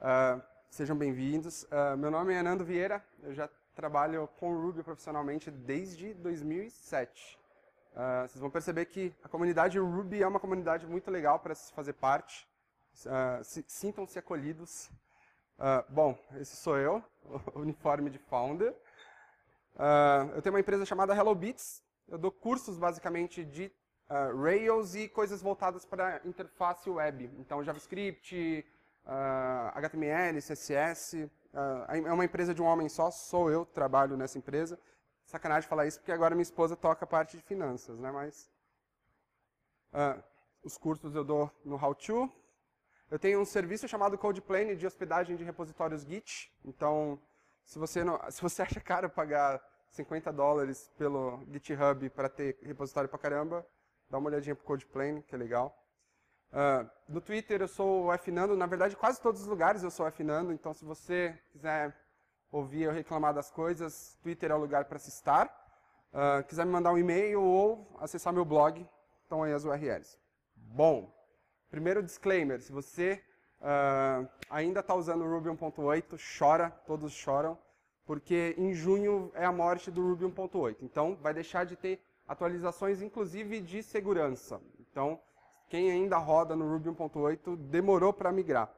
Uh, sejam bem-vindos. Uh, meu nome é Nando Vieira, eu já trabalho com Ruby profissionalmente desde 2007. Uh, ah, vocês vão perceber que a comunidade Ruby é uma comunidade muito legal para se fazer parte. Sintam-se acolhidos. bom, esse sou eu, o uniforme de founder. eu tenho uma empresa chamada Hello Eu dou cursos basicamente de Rails e coisas voltadas para interface web. Então, JavaScript, uh, ah, HTML, CSS. Uh, ah, é uma empresa de um homem só, sou eu, trabalho nessa empresa. Sacanagem falar isso porque agora minha esposa toca a parte de finanças, né? Mas uh, os cursos eu dou no How To. Eu tenho um serviço chamado CodePlane de hospedagem de repositórios Git. Então, se você não, se você acha caro pagar 50 dólares pelo GitHub para ter repositório para caramba, dá uma olhadinha o CodePlane, que é legal. Uh, no Twitter eu sou o Fnando, na verdade quase todos os lugares eu sou o Fnando, então se você quiser ouvir eu reclamar das coisas, Twitter é o lugar para se estar. Uh, quiser me mandar um e-mail ou acessar meu blog, estão aí as URLs. Bom, primeiro disclaimer, se você uh, ainda está usando o Ruby 1.8, chora, todos choram, porque em junho é a morte do Ruby 1.8, então vai deixar de ter atualizações, inclusive de segurança. Então, quem ainda roda no Ruby 1.8 demorou para migrar.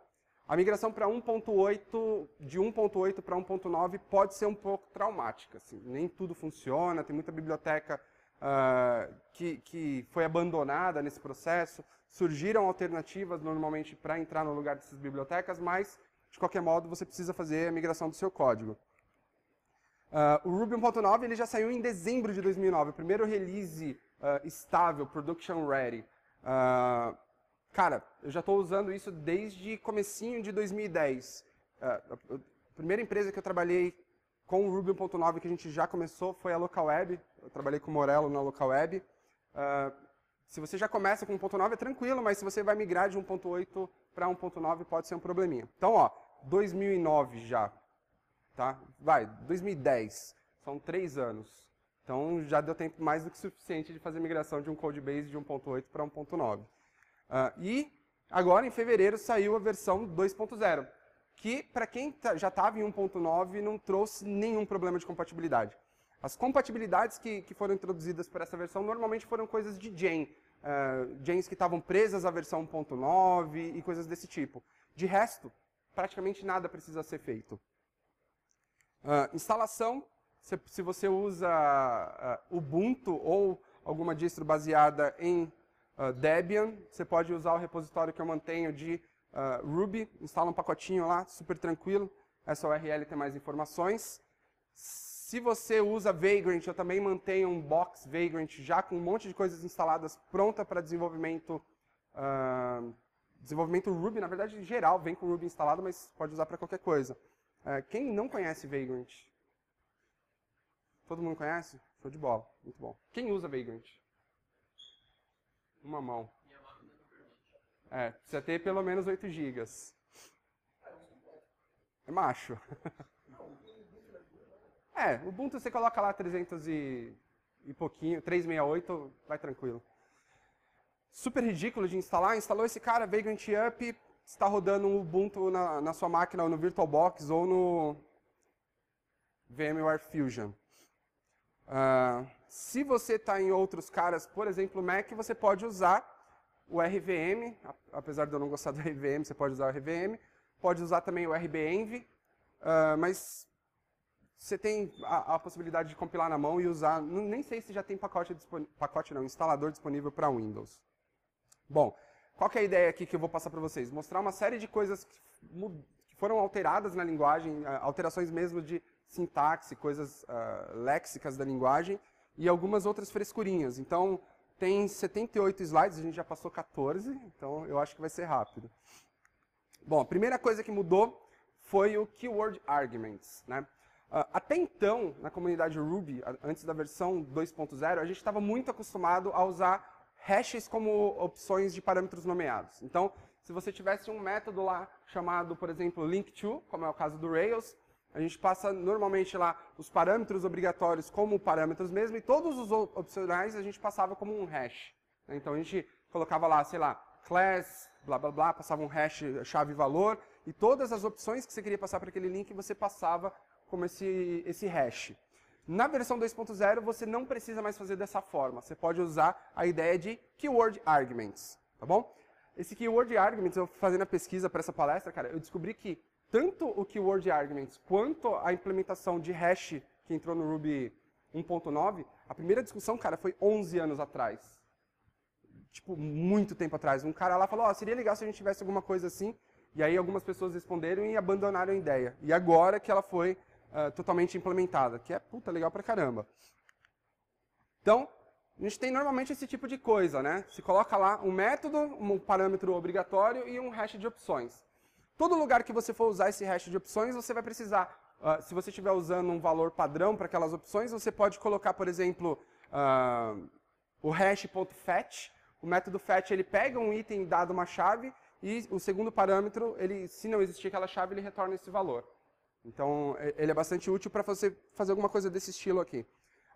A migração para 1.8, de 1.8 para 1.9 pode ser um pouco traumática. Assim. Nem tudo funciona, tem muita biblioteca uh, que, que foi abandonada nesse processo. Surgiram alternativas normalmente para entrar no lugar dessas bibliotecas, mas de qualquer modo você precisa fazer a migração do seu código. Uh, o Ruby 1.9 ele já saiu em dezembro de 2009, o primeiro release uh, estável, production ready. Uh, cara, eu já estou usando isso desde comecinho de 2010. Uh, ah, a primeira empresa que eu trabalhei com o Ruby 1.9 que a gente já começou foi a LocalWeb. Eu trabalhei com o Morello na LocalWeb. Uh, ah, se você já começa com 1.9 é tranquilo, mas se você vai migrar de 1.8 para 1.9 pode ser um probleminha. Então, ó, 2009 já, tá? Vai, 2010, são três anos. Então já deu tempo mais do que suficiente de fazer migração de um code base de 1.8 para 1.9. Uh, e agora em fevereiro saiu a versão 2.0, que para quem tá, já estava em 1.9 não trouxe nenhum problema de compatibilidade. As compatibilidades que, que foram introduzidas para essa versão normalmente foram coisas de gen, uh, gens que estavam presas à versão 1.9 e coisas desse tipo. De resto, praticamente nada precisa ser feito. Uh, instalação se, se você usa uh, Ubuntu ou alguma distro baseada em uh, Debian, você pode usar o repositório que eu mantenho de uh, Ruby, instala um pacotinho lá, super tranquilo, essa URL tem mais informações. Se você usa Vagrant, eu também mantenho um box Vagrant já com um monte de coisas instaladas pronta para desenvolvimento uh, desenvolvimento Ruby, na verdade, em geral, vem com Ruby instalado, mas pode usar para qualquer coisa. É, quem não conhece Vagrant? Todo mundo conhece? Show de bola. Muito bom. Quem usa Vagrant? Uma mão. É, precisa ter pelo menos 8 GB. É macho. É, o Ubuntu você coloca lá 300 e, e pouquinho, 368, vai tranquilo. Super ridículo de instalar. Instalou esse cara, Vagrant Up, está rodando o Ubuntu na, na sua máquina, ou no VirtualBox, ou no VMware Fusion. Uh, se você está em outros caras, por exemplo, Mac, você pode usar o RVM, apesar de eu não gostar do RVM, você pode usar o RVM, pode usar também o RBEnv, uh, ah, mas você tem a, a, possibilidade de compilar na mão e usar, não, nem sei se já tem pacote, pacote não, instalador disponível para Windows. Bom, qual é a ideia aqui que eu vou passar para vocês? Mostrar uma série de coisas que, que foram alteradas na linguagem, ah, alterações mesmo de sintaxe, coisas uh, léxicas da linguagem e algumas outras frescurinhas. Então, tem 78 slides, a gente já passou 14, então eu acho que vai ser rápido. Bom, a primeira coisa que mudou foi o Keyword Arguments. Né? Uh, até então, na comunidade Ruby, antes da versão 2.0, a gente estava muito acostumado a usar hashes como opções de parâmetros nomeados. Então, se você tivesse um método lá chamado, por exemplo, link to, como é o caso do Rails, a gente passa normalmente lá os parâmetros obrigatórios como parâmetros mesmo e todos os opcionais a gente passava como um hash. Né? Então a gente colocava lá, sei lá, class, blá blá blá, passava um hash chave valor e todas as opções que você queria passar para aquele link você passava como esse, esse hash. Na versão 2.0 você não precisa mais fazer dessa forma. Você pode usar a ideia de keyword arguments, tá bom? Esse keyword arguments, eu fazendo a pesquisa para essa palestra, cara, eu descobri que tanto o keyword arguments quanto a implementação de hash que entrou no Ruby 1.9, a primeira discussão, cara, foi 11 anos atrás. Tipo, muito tempo atrás. Um cara lá falou, oh, seria legal se a gente tivesse alguma coisa assim. E aí algumas pessoas responderam e abandonaram a ideia. E agora que ela foi uh, totalmente implementada, que é puta legal pra caramba. Então, a gente tem normalmente esse tipo de coisa, né? Se coloca lá um método, um parâmetro obrigatório e um hash de opções. Todo lugar que você for usar esse hash de opções, você vai precisar, uh, se você estiver usando um valor padrão para aquelas opções, você pode colocar, por exemplo, uh, o hash.fetch. O método fetch ele pega um item dado uma chave e o segundo parâmetro, ele, se não existir aquela chave, ele retorna esse valor. Então, ele é bastante útil para você fazer alguma coisa desse estilo aqui.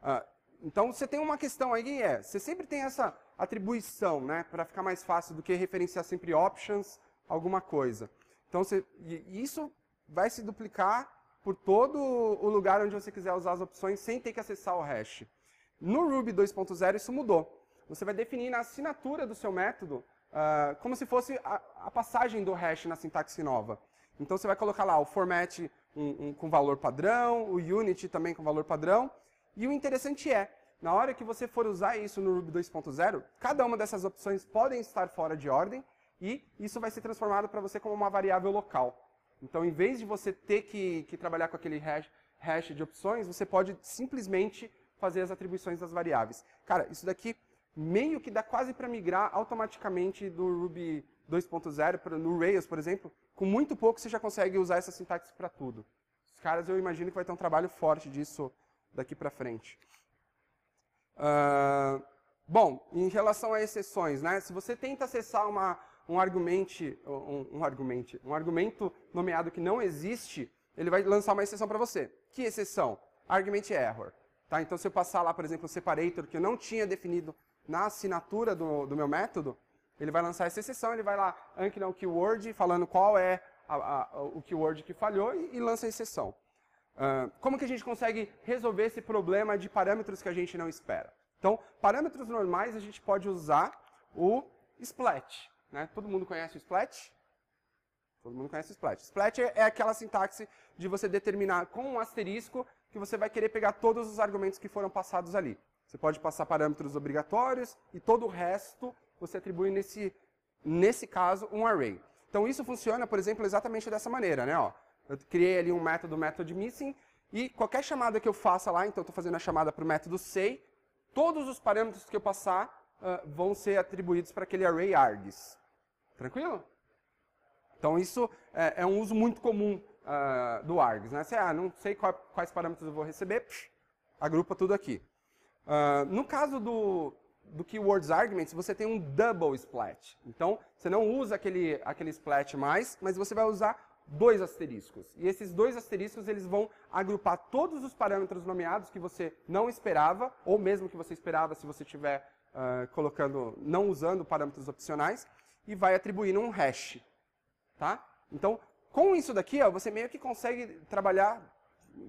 Uh, então, você tem uma questão aí, é, você sempre tem essa atribuição, né, para ficar mais fácil do que referenciar sempre options, alguma coisa. Então, você, isso vai se duplicar por todo o lugar onde você quiser usar as opções sem ter que acessar o hash. No Ruby 2.0 isso mudou. Você vai definir na assinatura do seu método uh, como se fosse a, a, passagem do hash na sintaxe nova. Então você vai colocar lá o format um, um, com valor padrão, o unit também com valor padrão. E o interessante é, na hora que você for usar isso no Ruby 2.0, cada uma dessas opções podem estar fora de ordem, e isso vai ser transformado para você como uma variável local. Então, em vez de você ter que, que trabalhar com aquele hash, hash de opções, você pode simplesmente fazer as atribuições das variáveis. Cara, isso daqui meio que dá quase para migrar automaticamente do Ruby 2.0 no Rails, por exemplo. Com muito pouco você já consegue usar essa sintaxe para tudo. Os caras, eu imagino que vai ter um trabalho forte disso daqui para frente. Uh, bom, em relação a exceções, né? Se você tenta acessar uma, um argumento, um, um, argumento, um argumento nomeado que não existe, ele vai lançar uma exceção para você. Que exceção? Argument é error. Tá? Então, se eu passar lá, por exemplo, o separator que eu não tinha definido na assinatura do, do meu método, ele vai lançar essa exceção, ele vai lá, anc não keyword, falando qual é a, a, o keyword que falhou e, e lança a exceção. Uh, como que a gente consegue resolver esse problema de parâmetros que a gente não espera? Então, parâmetros normais a gente pode usar o splat. Né? Todo mundo conhece o Splat? Todo mundo conhece o Splat. Splat é, é aquela sintaxe de você determinar com um asterisco que você vai querer pegar todos os argumentos que foram passados ali. Você pode passar parâmetros obrigatórios e todo o resto você atribui nesse, nesse caso um array. Então isso funciona, por exemplo, exatamente dessa maneira, né? Ó, eu criei ali um método method missing e qualquer chamada que eu faça lá, então estou fazendo a chamada para o método say, todos os parâmetros que eu passar uh, vão ser atribuídos para aquele array args. Tranquilo? Então isso é, é um uso muito comum uh, do args. Né? Você, ah, não sei qual, quais parâmetros eu vou receber, psh, agrupa tudo aqui. Uh, no caso do, do keywords arguments, você tem um double splat. Então, você não usa aquele, aquele splat mais, mas você vai usar dois asteriscos. E esses dois asteriscos, eles vão agrupar todos os parâmetros nomeados que você não esperava, ou mesmo que você esperava se você tiver uh, colocando, não usando parâmetros opcionais, e vai atribuindo um hash. Tá? Então, com isso daqui, ó, você meio que consegue trabalhar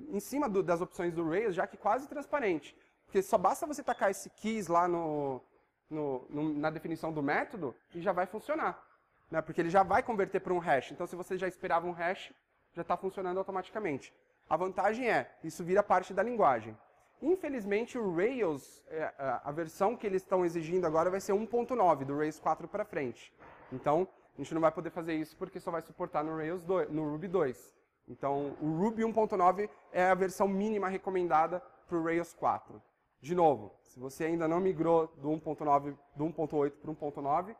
em cima do, das opções do Rails, já que quase transparente. Porque só basta você tacar esse keys lá no, no, no, na definição do método e já vai funcionar. Né? Porque ele já vai converter para um hash. Então, se você já esperava um hash, já está funcionando automaticamente. A vantagem é, isso vira parte da linguagem. Infelizmente, o Rails, é, a versão que eles estão exigindo agora vai ser 1.9, do Rails 4 para frente. Então, a gente não vai poder fazer isso porque só vai suportar no Rails 2, no Ruby 2. Então, o Ruby 1.9 é a versão mínima recomendada para o Rails 4. De novo, se você ainda não migrou do 1.9, do 1.8 para o 1.9,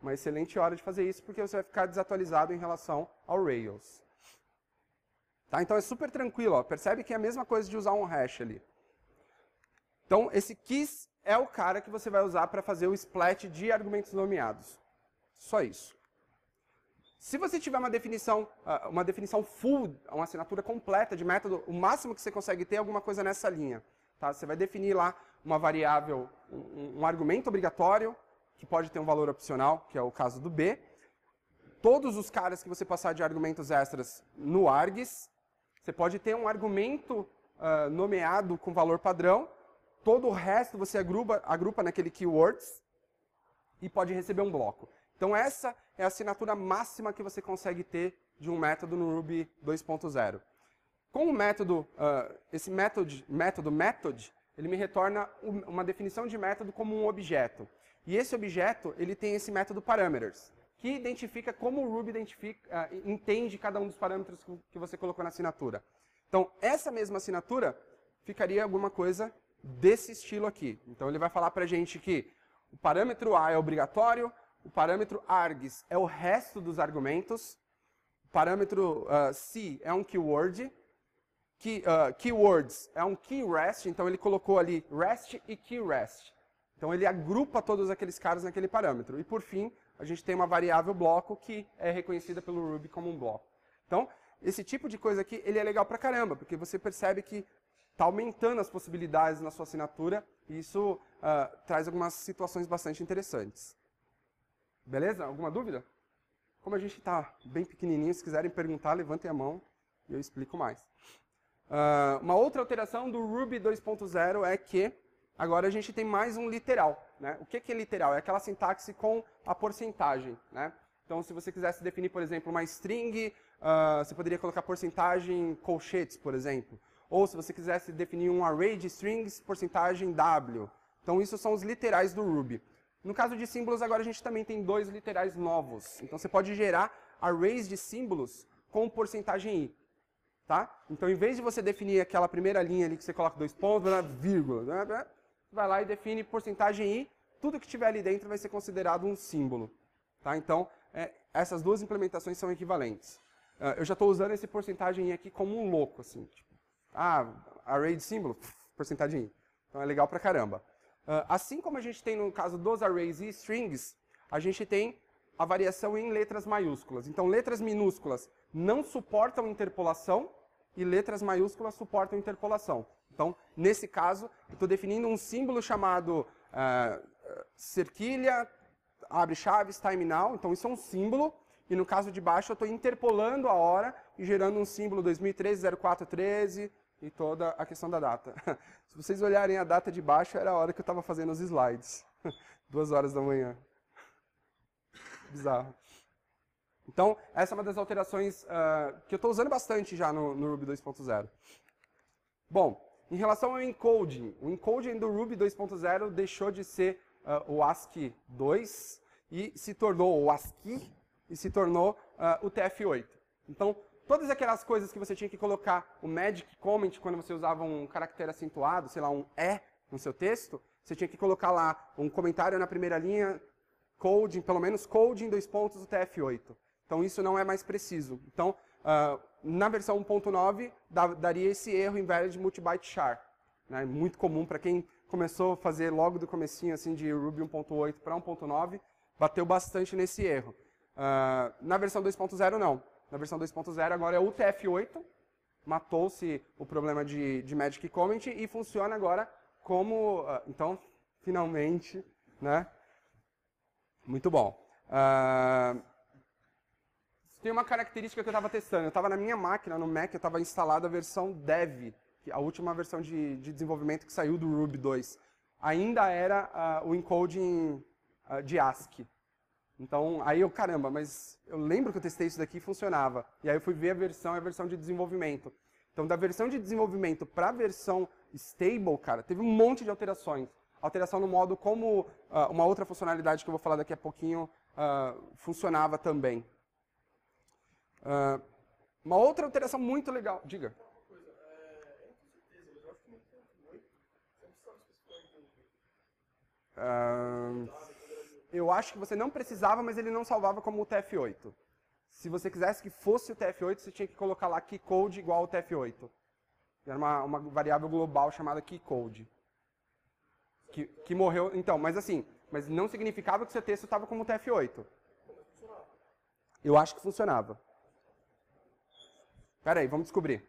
uma excelente hora de fazer isso porque você vai ficar desatualizado em relação ao Rails. Tá? Então é super tranquilo, ó. percebe que é a mesma coisa de usar um hash ali. Então, esse quis é o cara que você vai usar para fazer o splat de argumentos nomeados. Só isso. Se você tiver uma definição, ah, uma definição full, uma assinatura completa de método, o máximo que você consegue ter é alguma coisa nessa linha. Tá? Você vai definir lá uma variável, um, um argumento obrigatório, que pode ter um valor opcional, que é o caso do B. Todos os caras que você passar de argumentos extras no args, você pode ter um argumento uh, nomeado com valor padrão, Todo o resto você agrupa, agrupa naquele keywords e pode receber um bloco. Então essa é a assinatura máxima que você consegue ter de um método no Ruby 2.0. Com o método, uh, esse método, método method, ele me retorna uma definição de método como um objeto. E esse objeto, ele tem esse método parameters, que identifica como o Ruby identifica, uh, entende cada um dos parâmetros que você colocou na assinatura. Então, essa mesma assinatura ficaria alguma coisa desse estilo aqui. Então ele vai falar para a gente que o parâmetro A é obrigatório, o parâmetro args é o resto dos argumentos, o parâmetro uh, C é um keyword, que uh, keywords é um key rest, então ele colocou ali rest e key rest. Então ele agrupa todos aqueles caras naquele parâmetro. E por fim, a gente tem uma variável bloco que é reconhecida pelo Ruby como um bloco. Então, esse tipo de coisa aqui, ele é legal pra caramba, porque você percebe que está aumentando as possibilidades na sua assinatura e isso uh, traz algumas situações bastante interessantes. Beleza? Alguma dúvida? Como a gente está bem pequenininho, se quiserem perguntar, levantem a mão e eu explico mais. Uh, uma outra alteração do Ruby 2.0 é que agora a gente tem mais um literal. Né? O que, que é literal? É aquela sintaxe com a porcentagem. Né? Então, se você quisesse definir, por exemplo, uma string, uh, você poderia colocar porcentagem colchetes, por exemplo. Ou se você quisesse definir um array de strings, porcentagem W. Então isso são os literais do Ruby. No caso de símbolos, agora a gente também tem dois literais novos. Então você pode gerar arrays de símbolos com porcentagem i. Tá? Então em vez de você definir aquela primeira linha ali que você coloca dois pontos, vírgula, né? vai lá e define porcentagem i, tudo que tiver ali dentro vai ser considerado um símbolo. Tá? Então, é, essas duas implementações são equivalentes. Uh, eu já estou usando esse porcentagem aqui como um louco, assim. Tipo, ah, array de símbolo, porcentadinho. Então é legal pra caramba. Uh, assim como a gente tem no caso dos arrays e strings, a gente tem a variação em letras maiúsculas. Então letras minúsculas não suportam interpolação e letras maiúsculas suportam interpolação. Então, nesse caso, eu estou definindo um símbolo chamado uh, cerquilha, abre chaves, time now. Então isso é um símbolo. E no caso de baixo, eu estou interpolando a hora e gerando um símbolo 2013, e toda a questão da data. Se vocês olharem a data de baixo, era a hora que eu estava fazendo os slides. Duas horas da manhã. Bizarro. Então, essa é uma das alterações uh, que eu estou usando bastante já no, no Ruby 2.0. Bom, em relação ao encoding, o encoding do Ruby 2.0 deixou de ser uh, o ASCII 2 e se tornou o ASCII e se tornou uh, o TF8. Então, Todas aquelas coisas que você tinha que colocar o magic comment quando você usava um caractere acentuado, sei lá, um E no seu texto, você tinha que colocar lá um comentário na primeira linha, coding, pelo menos coding, dois pontos, o TF8. Então isso não é mais preciso. Então, uh, na versão 1.9, daria esse erro invalid multibyte char. Né? Muito comum para quem começou a fazer logo do comecinho assim, de Ruby 1.8 para 1.9, bateu bastante nesse erro. Uh, na versão 2.0 não na versão 2.0 agora é UTF-8, matou-se o problema de, de Magic Comment e funciona agora como... Ah, então, finalmente, né? Muito bom. Uh, tem uma característica que eu estava testando. Eu estava na minha máquina, no Mac, eu estava instalada a versão dev, a última versão de, de, desenvolvimento que saiu do Ruby 2. Ainda era uh, o encoding uh, de ASCII. Então, aí eu, caramba, mas eu lembro que eu testei isso daqui e funcionava. E aí eu fui ver a versão, a versão de desenvolvimento. Então, da versão de desenvolvimento para a versão stable, cara, teve um monte de alterações. Alteração no modo como uh, uma outra funcionalidade que eu vou falar daqui a pouquinho uh, funcionava também. Uh, uma outra alteração muito legal. Diga. Uh, eu acho que você não precisava, mas ele não salvava como o TF8. Se você quisesse que fosse o TF8, você tinha que colocar lá keycode igual ao TF8. Era uma, uma variável global chamada keycode. Que, que morreu, então, mas assim, mas não significava que seu texto estava como o TF8. Eu acho que funcionava. Pera aí, vamos descobrir.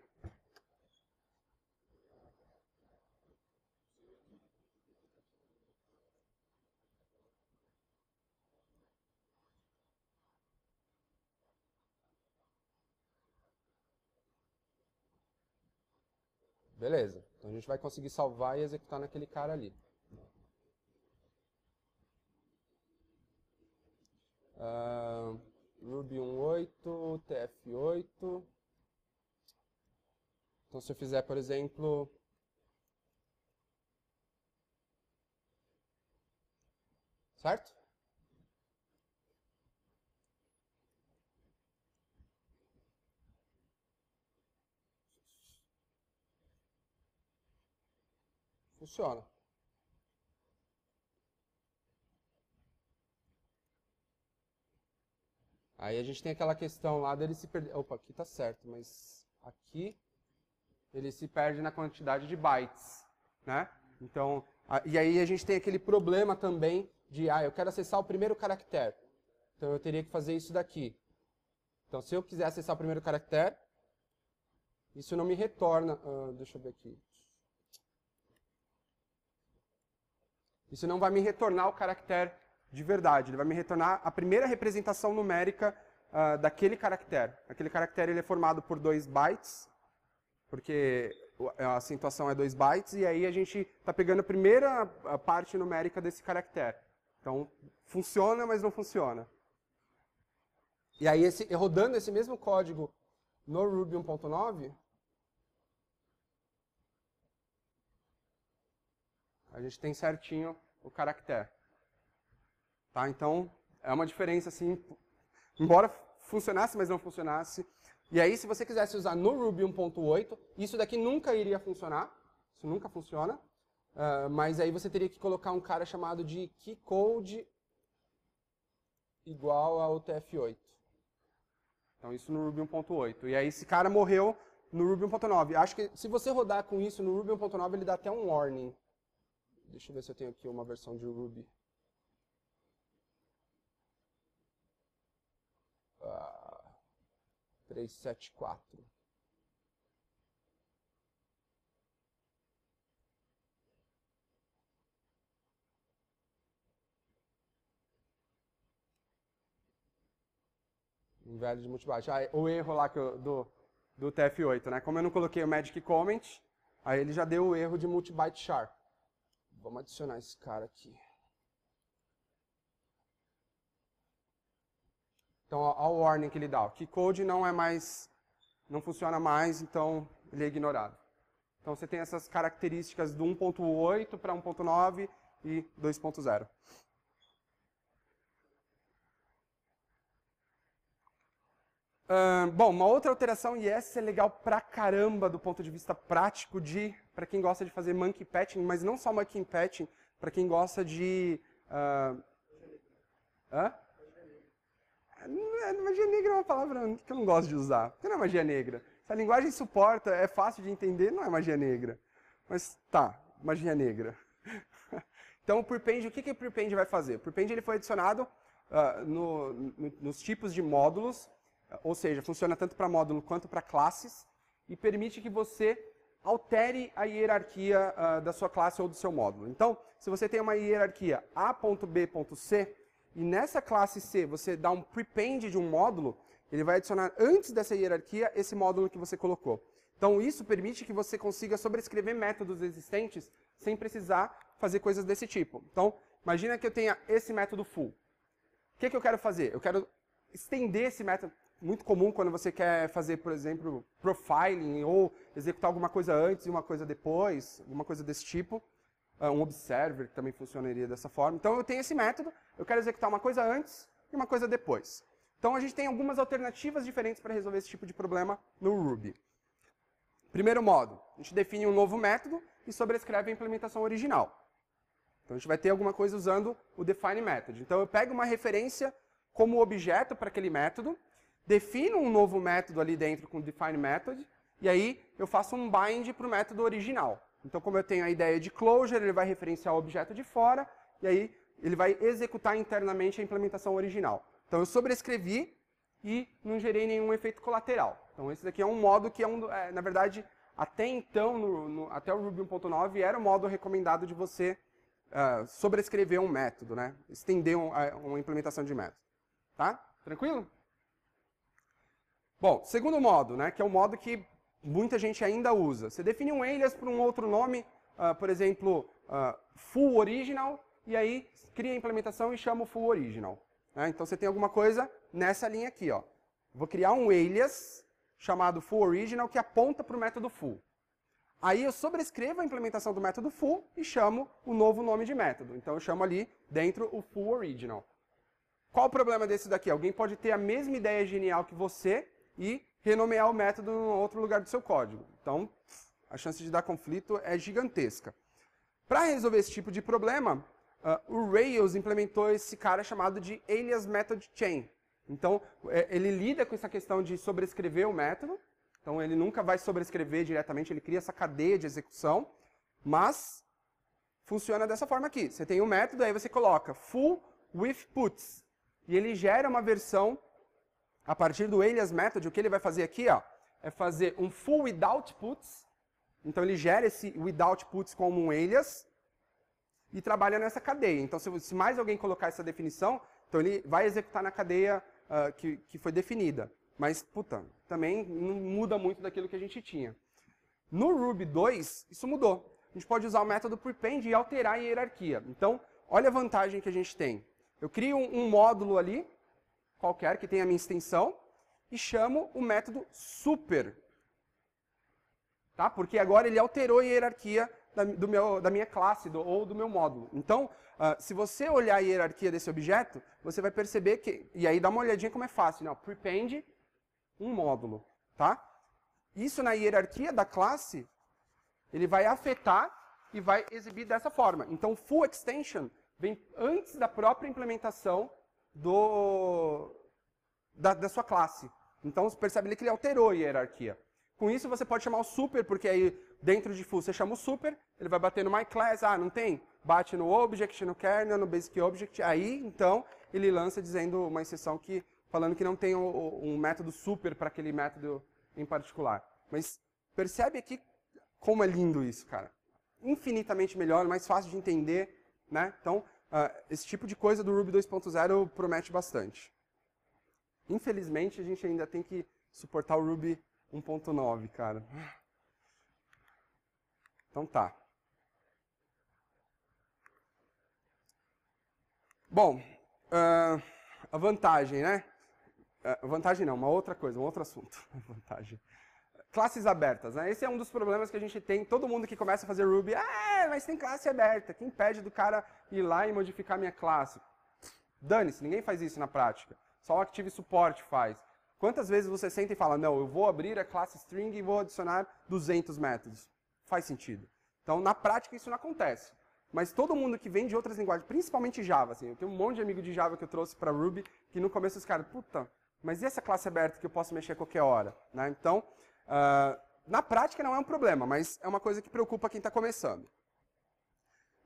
Beleza. Então a gente vai conseguir salvar e executar naquele cara ali. Uh, Ruby 1.8, TF8. Então se eu fizer, por exemplo... Certo? Funciona. Aí a gente tem aquela questão lá dele se perder. Opa, aqui tá certo, mas aqui ele se perde na quantidade de bytes, né? Então, a... e aí a gente tem aquele problema também de, ah, eu quero acessar o primeiro caractere. Então eu teria que fazer isso daqui. Então se eu quiser acessar o primeiro caractere, isso não me retorna, uh, deixa eu ver aqui. Isso não vai me retornar o caractere de verdade, ele vai me retornar a primeira representação numérica uh, daquele caractere. Aquele caractere ele é formado por dois bytes, porque a acentuação é dois bytes, e aí a gente está pegando a primeira ah, parte numérica desse caractere. Então, funciona, mas não funciona. E aí, esse, rodando esse mesmo código no Ruby 1.9, a gente tem certinho o caractere. Tá? Então, é uma diferença assim, embora funcionasse, mas não funcionasse. E aí, se você quisesse usar no Ruby 1.8, isso daqui nunca iria funcionar, isso nunca funciona, uh, mas aí você teria que colocar um cara chamado de keycode igual ao TF8. Então, isso no Ruby 1.8. E aí, esse cara morreu no Ruby 1.9. Acho que se você rodar com isso no Ruby 1.9, ele dá até um warning. Deixa eu ver se eu tenho aqui uma versão de Ruby. Ah, 374. Um velho de multibaixa. Ah, é o erro lá que eu, do, do TF8, né? Como eu não coloquei o Magic Comment, aí ele já deu o erro de multibyte sharp. Vamos adicionar esse cara aqui. Então, olha o warning que ele dá. Que code não é mais, não funciona mais, então ele é ignorado. Então, você tem essas características do 1.8 para 1.9 e 2.0. bom, uma outra alteração, e essa é legal pra caramba do ponto de vista prático de para quem gosta de fazer monkey patching, mas não só monkey patching, para quem gosta de... Uh... Hã? É, é magia negra é uma palavra que eu não gosto de usar, porque não é magia negra. Se a linguagem suporta, é fácil de entender, não é magia negra. Mas tá, magia negra. então o Prepend, o que, que o Prepend vai fazer? O Prepend ele foi adicionado uh, no, no, nos tipos de módulos, ou seja, funciona tanto para módulo quanto para classes, e permite que você altere a hierarquia uh, da sua classe ou do seu módulo. Então, se você tem uma hierarquia A.B.C, e nessa classe C você dá um prepend de um módulo, ele vai adicionar antes dessa hierarquia esse módulo que você colocou. Então isso permite que você consiga sobrescrever métodos existentes sem precisar fazer coisas desse tipo. Então, imagina que eu tenha esse método full. O que, que eu quero fazer? Eu quero estender esse método muito comum quando você quer fazer, por exemplo, profiling ou executar alguma coisa antes e uma coisa depois, alguma coisa desse tipo. Ah, um observer também funcionaria dessa forma. Então eu tenho esse método, eu quero executar uma coisa antes e uma coisa depois. Então a gente tem algumas alternativas diferentes para resolver esse tipo de problema no Ruby. Primeiro modo, a gente define um novo método e sobrescreve a implementação original. Então a gente vai ter alguma coisa usando o define method. Então eu pego uma referência como objeto para aquele método, defino um novo método ali dentro com define method, e aí eu faço um bind para o método original. Então, como eu tenho a ideia de closure, ele vai referenciar o objeto de fora, e aí ele vai executar internamente a implementação original. Então, eu sobrescrevi e não gerei nenhum efeito colateral. Então, esse daqui é um modo que, é um, é, na verdade, até então, no, no, até o Ruby 1.9, era o modo recomendado de você uh, sobrescrever um método, né? estender um, uh, uma implementação de método. Tá? Tranquilo? Bom, segundo modo, né, que é um modo que muita gente ainda usa. Você define um alias para um outro nome, uh, por exemplo, uh, full original, e aí cria a implementação e chama o full original. Né? Então você tem alguma coisa nessa linha aqui. Ó. Vou criar um alias chamado full original que aponta para o método full. Aí eu sobrescrevo a implementação do método full e chamo o novo nome de método. Então eu chamo ali dentro o full original. Qual o problema desse daqui? Alguém pode ter a mesma ideia genial que você, e renomear o método em outro lugar do seu código. Então, a chance de dar conflito é gigantesca. Para resolver esse tipo de problema, uh, o Rails implementou esse cara chamado de alias method chain. Então, é, ele lida com essa questão de sobrescrever o método, então ele nunca vai sobrescrever diretamente, ele cria essa cadeia de execução, mas funciona dessa forma aqui. Você tem um método, aí você coloca full with puts, e ele gera uma versão a partir do Elias Method, o que ele vai fazer aqui ó, é fazer um full without puts. Então ele gera esse without puts como um Elias e trabalha nessa cadeia. Então se, mais alguém colocar essa definição, então ele vai executar na cadeia uh, que, que foi definida. Mas, puta, também não muda muito daquilo que a gente tinha. No Ruby 2, isso mudou. A gente pode usar o método prepend e alterar a hierarquia. Então, olha a vantagem que a gente tem. Eu crio um, um módulo ali, qualquer que tenha a minha extensão e chamo o método super. Tá? Porque agora ele alterou a hierarquia da, do meu, da minha classe do, ou do meu módulo. Então, uh, se você olhar a hierarquia desse objeto, você vai perceber que... E aí dá uma olhadinha como é fácil. Não, né? prepend, um módulo. Tá? Isso na hierarquia da classe, ele vai afetar e vai exibir dessa forma. Então, full extension vem antes da própria implementação do, da, da sua classe. Então você percebe ali que ele alterou a hierarquia. Com isso você pode chamar o super, porque aí dentro de full você chama o super, ele vai bater no my class, ah, não tem? Bate no object, no kernel, no basic object, aí então ele lança dizendo uma exceção que falando que não tem um método super para aquele método em particular. Mas percebe aqui como é lindo isso, cara. Infinitamente melhor, mais fácil de entender, né? Então, ah, esse tipo de coisa do Ruby 2.0 promete bastante. Infelizmente, a gente ainda tem que suportar o Ruby 1.9, cara. Então tá. Bom, uh, a vantagem, né? Uh, vantagem não, uma outra coisa, um outro assunto. vantagem classes abertas. Né? Esse é um dos problemas que a gente tem. Todo mundo que começa a fazer Ruby, ah, mas tem classe aberta. Quem impede do cara ir lá e modificar minha classe? Dane-se, ninguém faz isso na prática. Só o Active Support faz. Quantas vezes você senta e fala, não, eu vou abrir a classe string e vou adicionar 200 métodos? Faz sentido. Então, na prática, isso não acontece. Mas todo mundo que vem de outras linguagens, principalmente Java, assim, eu tenho um monte de amigo de Java que eu trouxe para Ruby, que no começo os caras, puta, mas e essa classe aberta que eu posso mexer a qualquer hora? Né? Então, Uh, na prática não é um problema, mas é uma coisa que preocupa quem está começando.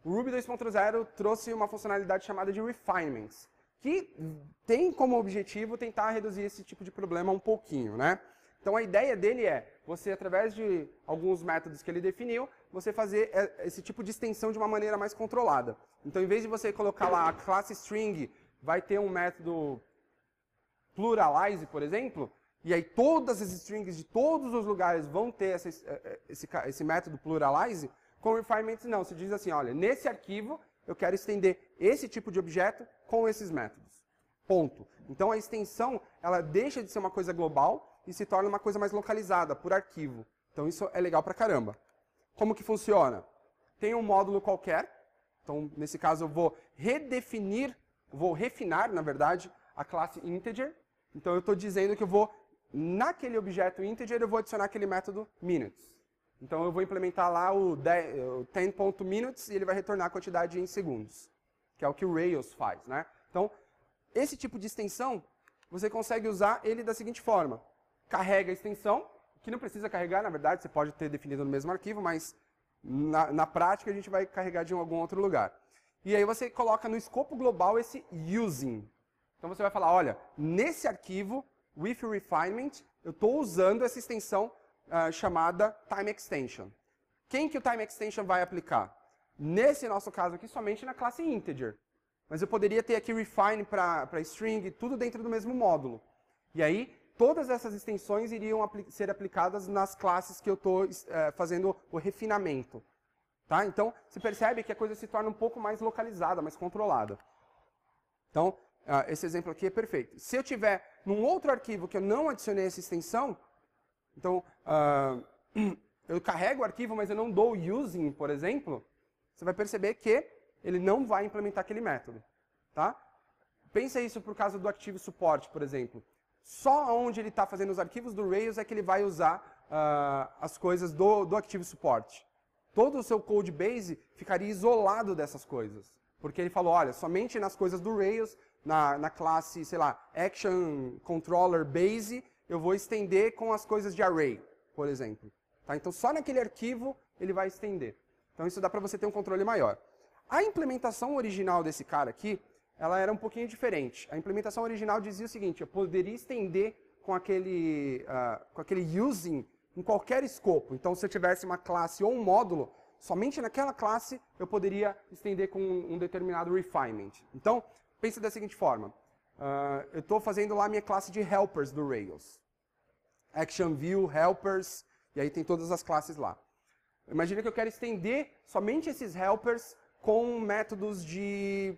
O Ruby 2.0 trouxe uma funcionalidade chamada de refinements, que tem como objetivo tentar reduzir esse tipo de problema um pouquinho, né? Então a ideia dele é você, através de alguns métodos que ele definiu, você fazer é, esse tipo de extensão de uma maneira mais controlada. Então, em vez de você colocar lá a classe string, vai ter um método pluralize, por exemplo, e aí todas as strings de todos os lugares vão ter essa, eh, eh, esse, esse método pluralize, com refinements não, se diz assim, olha, nesse arquivo eu quero estender esse tipo de objeto com esses métodos. Ponto. Então a extensão, ela deixa de ser uma coisa global e se torna uma coisa mais localizada, por arquivo. Então isso é legal pra caramba. Como que funciona? Tem um módulo qualquer, então nesse caso eu vou redefinir, vou refinar, na verdade, a classe integer. Então eu estou dizendo que eu vou naquele objeto integer eu vou adicionar aquele método minutes. Então eu vou implementar lá o 10.minutes e ele vai retornar a quantidade em segundos, que é o que o Rails faz, né? Então, esse tipo de extensão, você consegue usar ele da seguinte forma. Carrega a extensão, que não precisa carregar, na verdade, você pode ter definido no mesmo arquivo, mas na, na prática a gente vai carregar de algum outro lugar. E aí você coloca no escopo global esse using. Então você vai falar, olha, nesse arquivo with refinement, eu estou usando essa extensão uh, chamada time extension. Quem que o time extension vai aplicar? Nesse nosso caso aqui, somente na classe integer. Mas eu poderia ter aqui refine para string, tudo dentro do mesmo módulo. E aí, todas essas extensões iriam apl ser aplicadas nas classes que eu estou uh, eh, fazendo o refinamento. Tá? Então, você percebe que a coisa se torna um pouco mais localizada, mais controlada. Então, ah, esse exemplo aqui é perfeito. Se eu tiver num outro arquivo que eu não adicionei essa extensão, então ah, eu carrego o arquivo, mas eu não dou using, por exemplo, você vai perceber que ele não vai implementar aquele método. Tá? Pensa isso por causa do Active Support, por exemplo. Só onde ele está fazendo os arquivos do Rails é que ele vai usar ah, as coisas do, do Active Support. Todo o seu code base ficaria isolado dessas coisas. Porque ele falou, olha, somente nas coisas do Rails na, na classe, sei lá, action controller base, eu vou estender com as coisas de array, por exemplo. Tá? Então só naquele arquivo ele vai estender. Então isso dá para você ter um controle maior. A implementação original desse cara aqui, ela era um pouquinho diferente. A implementação original dizia o seguinte, eu poderia estender com aquele, uh, com aquele using em qualquer escopo. Então se eu tivesse uma classe ou um módulo, somente naquela classe eu poderia estender com um determinado refinement. Então, Pensa da seguinte forma. Uh, eu estou fazendo lá a minha classe de helpers do Rails. Action View, helpers, e aí tem todas as classes lá. Imagina que eu quero estender somente esses helpers com métodos de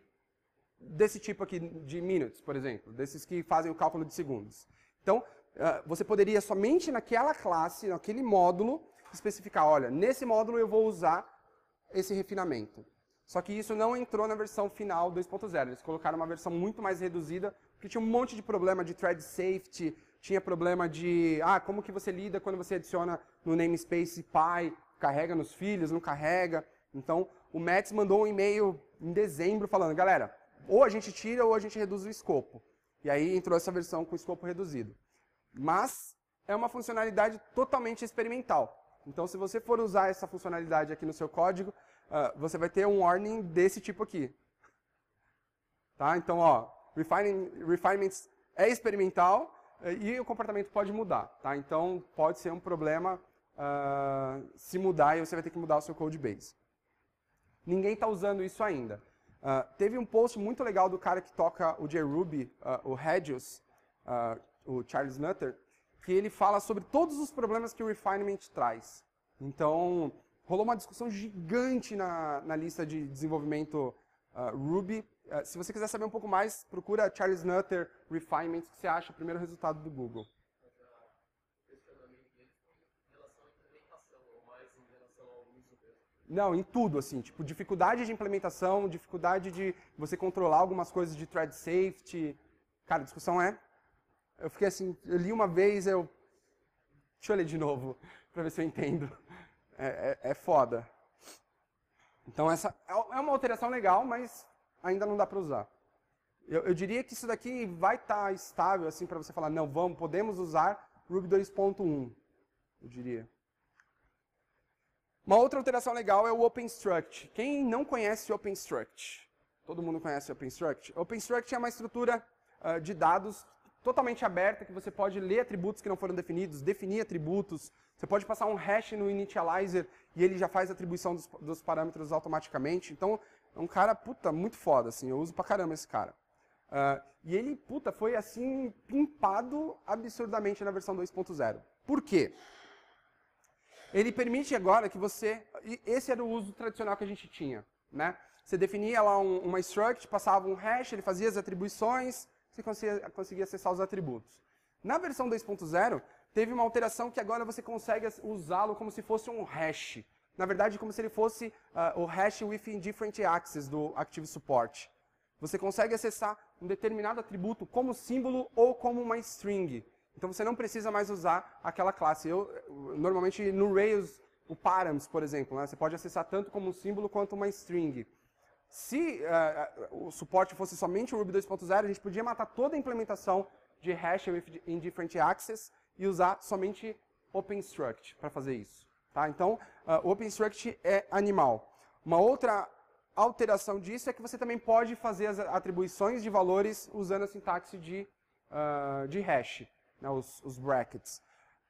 desse tipo aqui, de minutes, por exemplo, desses que fazem o cálculo de segundos. Então, ah, você poderia somente naquela classe, naquele módulo, especificar, olha, nesse módulo eu vou usar esse refinamento. Só que isso não entrou na versão final 2.0. Eles colocaram uma versão muito mais reduzida, porque tinha um monte de problema de thread safety, tinha problema de, ah, como que você lida quando você adiciona no namespace pai, carrega nos filhos, não carrega. Então, o Mets mandou um e-mail em dezembro falando, galera, ou a gente tira ou a gente reduz o escopo. E aí entrou essa versão com escopo reduzido. Mas é uma funcionalidade totalmente experimental. Então, se você for usar essa funcionalidade aqui no seu código, uh, você vai ter um warning desse tipo aqui. Tá? Então, ó, refining, refinements é experimental eh, e o comportamento pode mudar. Tá? Então, pode ser um problema uh, se mudar e você vai ter que mudar o seu code base. Ninguém está usando isso ainda. Uh, teve um post muito legal do cara que toca o JRuby, uh, o Regius, uh, o Charles Nutter, que ele fala sobre todos os problemas que o refinement traz. Então, rolou uma discussão gigante na, na lista de desenvolvimento uh, Ruby. Uh, se você quiser saber um pouco mais, procura Charles Nutter Refinements, que você acha o primeiro resultado do Google. Não, em tudo, assim, tipo, dificuldade de implementação, dificuldade de você controlar algumas coisas de thread safety. Cara, a discussão é. Eu fiquei assim, eu li uma vez, eu. Deixa eu ler de novo, pra ver se eu entendo. É, é, é, foda. Então essa é, é uma alteração legal, mas ainda não dá para usar. Eu, eu, diria que isso daqui vai estar tá estável assim para você falar, não, vamos, podemos usar Ruby 2.1, eu diria. Uma outra alteração legal é o OpenStruct. Quem não conhece OpenStruct? Todo mundo conhece OpenStruct? OpenStruct é uma estrutura uh, de dados totalmente aberta, que você pode ler atributos que não foram definidos, definir atributos, você pode passar um hash no initializer e ele já faz a atribuição dos, dos parâmetros automaticamente. Então, é um cara, puta, muito foda, assim. Eu uso pra caramba esse cara. Uh, e ele, puta, foi assim, pimpado absurdamente na versão 2.0. Por quê? Ele permite agora que você... Esse era o uso tradicional que a gente tinha, né? Você definia lá um, uma struct, passava um hash, ele fazia as atribuições, você conseguia, conseguia acessar os atributos. Na versão 2.0, teve uma alteração que agora você consegue usá-lo como se fosse um hash. Na verdade, como se ele fosse uh, o hash within different axes do Active Support. Você consegue acessar um determinado atributo como símbolo ou como uma string. Então você não precisa mais usar aquela classe. Eu, normalmente no Rails, o params, por exemplo, né? você pode acessar tanto como um símbolo quanto uma string. Se uh, o suporte fosse somente o Ruby 2.0, a gente podia matar toda a implementação de hash with indifferent access e usar somente OpenStruct para fazer isso. Tá? Então, uh, OpenStruct é animal. Uma outra alteração disso é que você também pode fazer as atribuições de valores usando a sintaxe de, uh, de hash, né, os, os, brackets.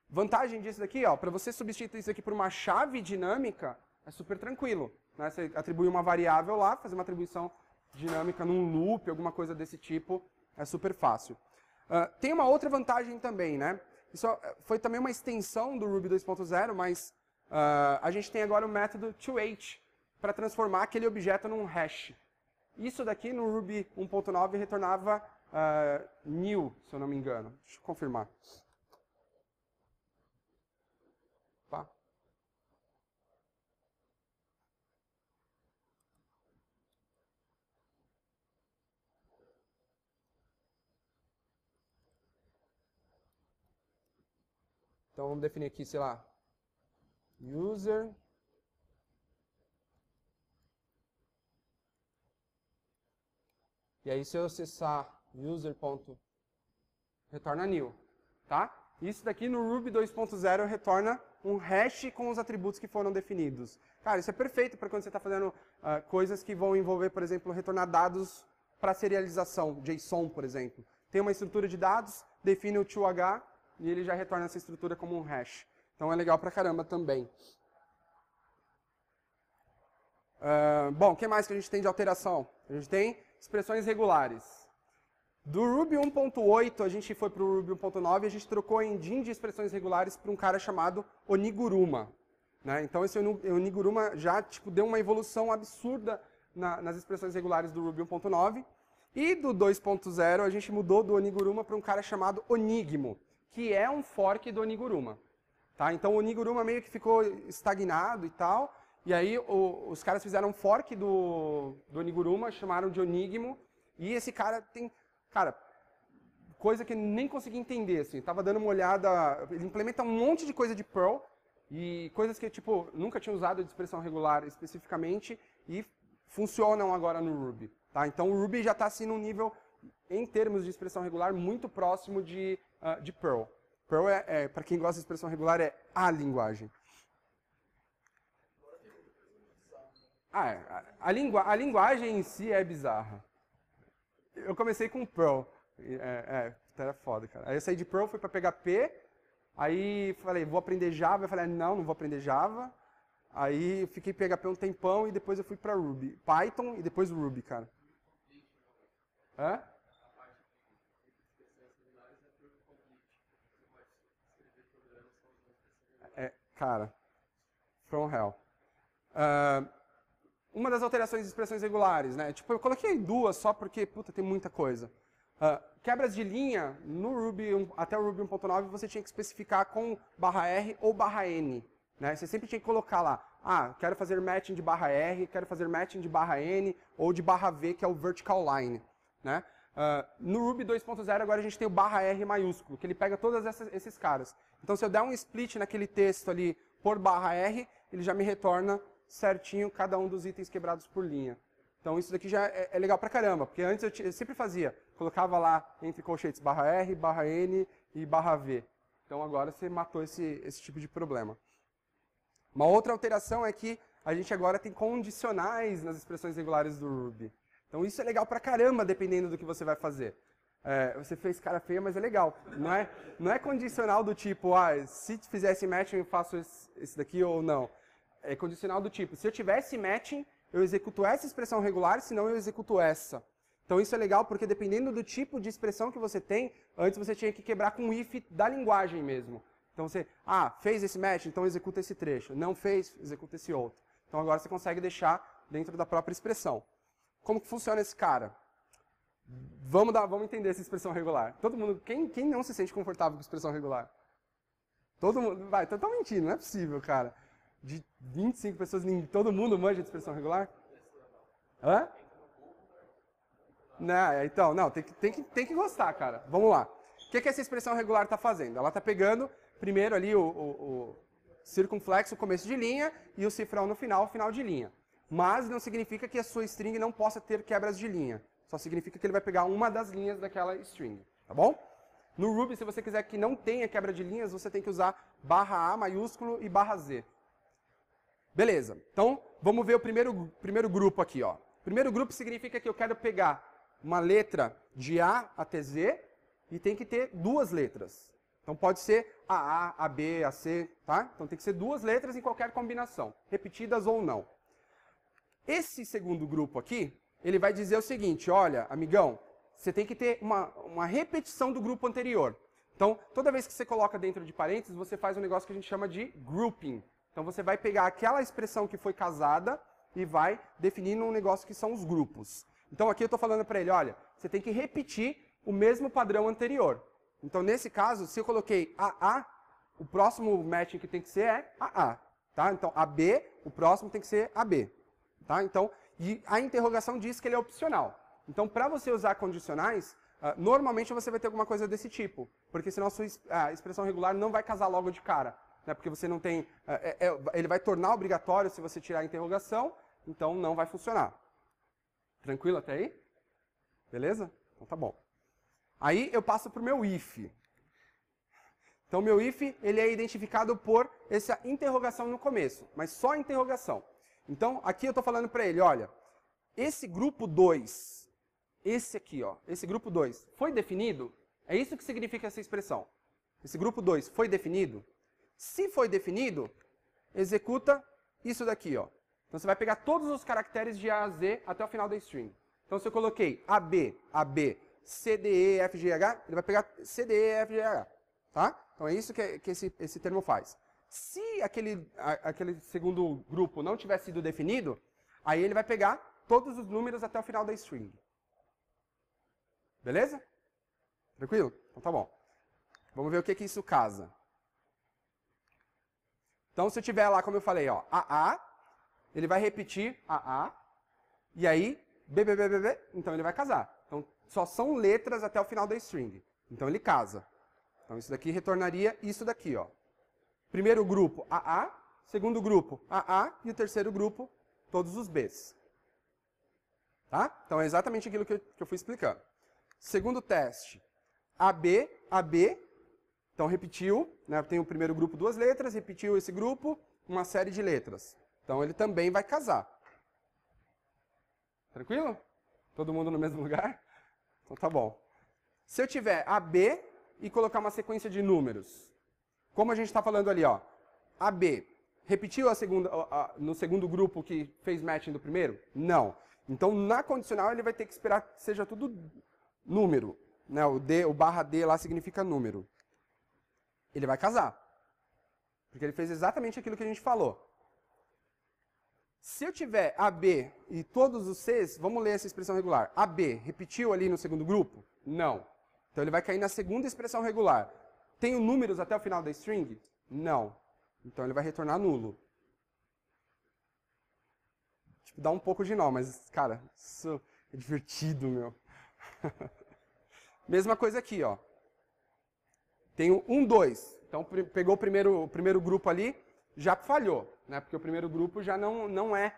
Vantagem disso daqui, ó, para você substituir isso aqui por uma chave dinâmica, é super tranquilo. Né? Você atribui uma variável lá, fazer uma atribuição dinâmica num loop, alguma coisa desse tipo, é super fácil. Uh, tem uma outra vantagem também, né? Isso é, foi também uma extensão do Ruby 2.0, mas uh, a gente tem agora o método toH para transformar aquele objeto num hash. Isso daqui no Ruby 1.9 retornava uh, new, se eu não me engano. Deixa eu confirmar. Então vamos definir aqui, sei lá, user E aí se eu acessar user. retorna new, tá? Isso daqui no Ruby 2.0 retorna um hash com os atributos que foram definidos. Cara, isso é perfeito para quando você está fazendo uh, coisas que vão envolver, por exemplo, retornar dados para serialização, JSON, por exemplo. Tem uma estrutura de dados, define o 2H, e ele já retorna essa estrutura como um hash. Então é legal pra caramba também. Uh, bom, o que mais que a gente tem de alteração? A gente tem expressões regulares. Do Ruby 1.8, a gente foi para o Ruby 1.9 e a gente trocou em DIN de expressões regulares para um cara chamado Oniguruma. Né? Então esse Oniguruma já tipo, deu uma evolução absurda na, nas expressões regulares do Ruby 1.9. E do 2.0 a gente mudou do Oniguruma para um cara chamado Onigmo que é um fork do Oniguruma. Tá? Então o Oniguruma meio que ficou estagnado e tal, e aí o, os caras fizeram um fork do, do Oniguruma, chamaram de Onigmo, e esse cara tem... Cara, coisa que eu nem consegui entender, assim. Tava dando uma olhada, ele implementa um monte de coisa de Perl e coisas que tipo nunca tinha usado de expressão regular especificamente e funcionam agora no Ruby, tá? Então o Ruby já está assim num nível em termos de expressão regular, muito próximo de, uh, de Perl. Perl, é, é para quem gosta de expressão regular, é a linguagem. Ah, é, a, a, lingua, a linguagem em si é bizarra. Eu comecei com Perl. É, é, então era foda, cara. Aí eu saí de Perl, fui para PHP, aí falei, vou aprender Java. Eu falei, ah, não, não vou aprender Java. Aí fiquei PHP um tempão e depois eu fui para Ruby. Python e depois Ruby, cara. Hã? Cara, from hell. Uh, uma das alterações de expressões regulares, né? Tipo, eu coloquei duas só porque, puta, tem muita coisa. Uh, quebras de linha, no Ruby até o Ruby 1.9, você tinha que especificar com barra R ou barra N. Né? Você sempre tinha que colocar lá, ah, quero fazer matching de barra R, quero fazer matching de barra N ou de barra V, que é o vertical line. Né? Uh, no Ruby 2.0 agora a gente tem o barra R maiúsculo, que ele pega todos esses caras. Então, se eu der um split naquele texto ali por barra R, ele já me retorna certinho cada um dos itens quebrados por linha. Então, isso daqui já é, é legal pra caramba, porque antes eu, eu, sempre fazia, colocava lá entre colchetes barra R, barra N e barra V. Então, agora você matou esse, esse tipo de problema. Uma outra alteração é que a gente agora tem condicionais nas expressões regulares do Ruby. Então, isso é legal pra caramba, dependendo do que você vai fazer. É, você fez cara feia, mas é legal. Não é, não é condicional do tipo, ah, se fizesse matching eu faço esse daqui ou não. É condicional do tipo, se eu tivesse matching, eu executo essa expressão regular, senão eu executo essa. Então isso é legal porque dependendo do tipo de expressão que você tem, antes você tinha que quebrar com o if da linguagem mesmo. Então você, ah, fez esse match, então executa esse trecho. Não fez, executa esse outro. Então agora você consegue deixar dentro da própria expressão. Como que funciona esse cara? Vamos, dar, vamos entender essa expressão regular. Todo mundo, quem, quem não se sente confortável com expressão regular? Todo mundo, vai, tá, mentindo, não é possível, cara. De 25 pessoas, nem, todo mundo manja de expressão regular? Hã? Não, é, então, não, tem que, tem, que, tem que gostar, cara. Vamos lá. O que, que essa expressão regular está fazendo? Ela está pegando, primeiro ali, o, o, o circunflexo, o começo de linha, e o cifrão no final, o final de linha. Mas não significa que a sua string não possa ter quebras de linha. Só significa que ele vai pegar uma das linhas daquela string, tá bom? No Ruby, se você quiser que não tenha quebra de linhas, você tem que usar barra A maiúsculo e barra Z. Beleza. Então, vamos ver o primeiro, primeiro grupo aqui. Ó. Primeiro grupo significa que eu quero pegar uma letra de A até Z e tem que ter duas letras. Então pode ser a A, a B, a C, tá? Então tem que ser duas letras em qualquer combinação, repetidas ou não. Esse segundo grupo aqui, ele vai dizer o seguinte: olha, amigão, você tem que ter uma, uma repetição do grupo anterior. Então, toda vez que você coloca dentro de parênteses, você faz um negócio que a gente chama de grouping. Então, você vai pegar aquela expressão que foi casada e vai definir um negócio que são os grupos. Então, aqui eu estou falando para ele: olha, você tem que repetir o mesmo padrão anterior. Então, nesse caso, se eu coloquei AA, o próximo matching que tem que ser é AA. Tá? Então, AB, o próximo tem que ser AB. Tá? Então, e a interrogação diz que ele é opcional. Então, para você usar condicionais, uh, normalmente você vai ter alguma coisa desse tipo, porque senão a sua uh, expressão regular não vai casar logo de cara. Né? Porque você não tem. Uh, é, é, ele vai tornar obrigatório se você tirar a interrogação, então não vai funcionar. Tranquilo até aí? Beleza? Então tá bom. Aí eu passo para o meu if. Então, meu if ele é identificado por essa interrogação no começo, mas só interrogação. Então, aqui eu estou falando para ele, olha, esse grupo 2, esse aqui, ó, esse grupo 2, foi definido? É isso que significa essa expressão. Esse grupo 2 foi definido? Se foi definido, executa isso daqui, ó. Então você vai pegar todos os caracteres de A a Z até o final da string. Então se eu coloquei AB, AB, CDE, FGH, ele vai pegar CDE, FGH, tá? Então é isso que, que esse, esse termo faz. Se aquele, aquele segundo grupo não tiver sido definido, aí ele vai pegar todos os números até o final da string. Beleza? Tranquilo? Então tá bom. Vamos ver o que, que isso casa. Então se eu tiver lá, como eu falei, ó, AA, ele vai repetir AA, e aí BBBBB, então ele vai casar. Então só são letras até o final da string. Então ele casa. Então isso daqui retornaria isso daqui, ó. Primeiro grupo, AA, segundo grupo, AA, e o terceiro grupo, todos os Bs. Tá? Então é exatamente aquilo que eu, fui explicando. Segundo teste, AB, AB, então repetiu, né? tem o primeiro grupo duas letras, repetiu esse grupo, uma série de letras. Então ele também vai casar. Tranquilo? Todo mundo no mesmo lugar? Então tá bom. Se eu tiver AB e colocar uma sequência de números, como a gente está falando ali, ó, AB repetiu a segunda, a, a, no segundo grupo que fez matching do primeiro? Não. Então, na condicional, ele vai ter que esperar que seja tudo número. Né? O, D, o barra D lá significa número. Ele vai casar. Porque ele fez exatamente aquilo que a gente falou. Se eu tiver AB e todos os Cs, vamos ler essa expressão regular. AB repetiu ali no segundo grupo? Não. Então ele vai cair na segunda expressão regular. Tenho números até o final da string? Não. Então ele vai retornar nulo. Tipo, dá um pouco de nó, mas, cara, isso é divertido, meu. Mesma coisa aqui, ó. Tenho um, dois. Então pegou o primeiro, o primeiro grupo ali, já falhou, né? Porque o primeiro grupo já não, não é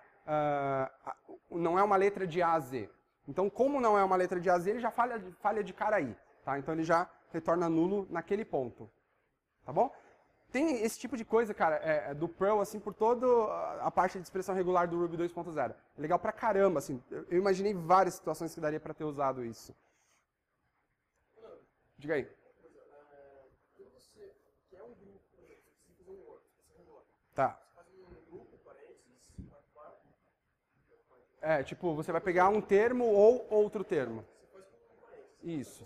uh, não é uma letra de A a Z. Então, como não é uma letra de A a Z, ele já falha, falha de cara aí, tá? Então ele já retorna nulo naquele ponto. Tá bom? Tem esse tipo de coisa, cara, é, é do Perl, assim, por toda a parte de expressão regular do Ruby 2.0. É legal pra caramba, assim. Eu imaginei várias situações que daria pra ter usado isso. Diga aí. Tá. É, tipo, você vai pegar um termo ou outro termo. Isso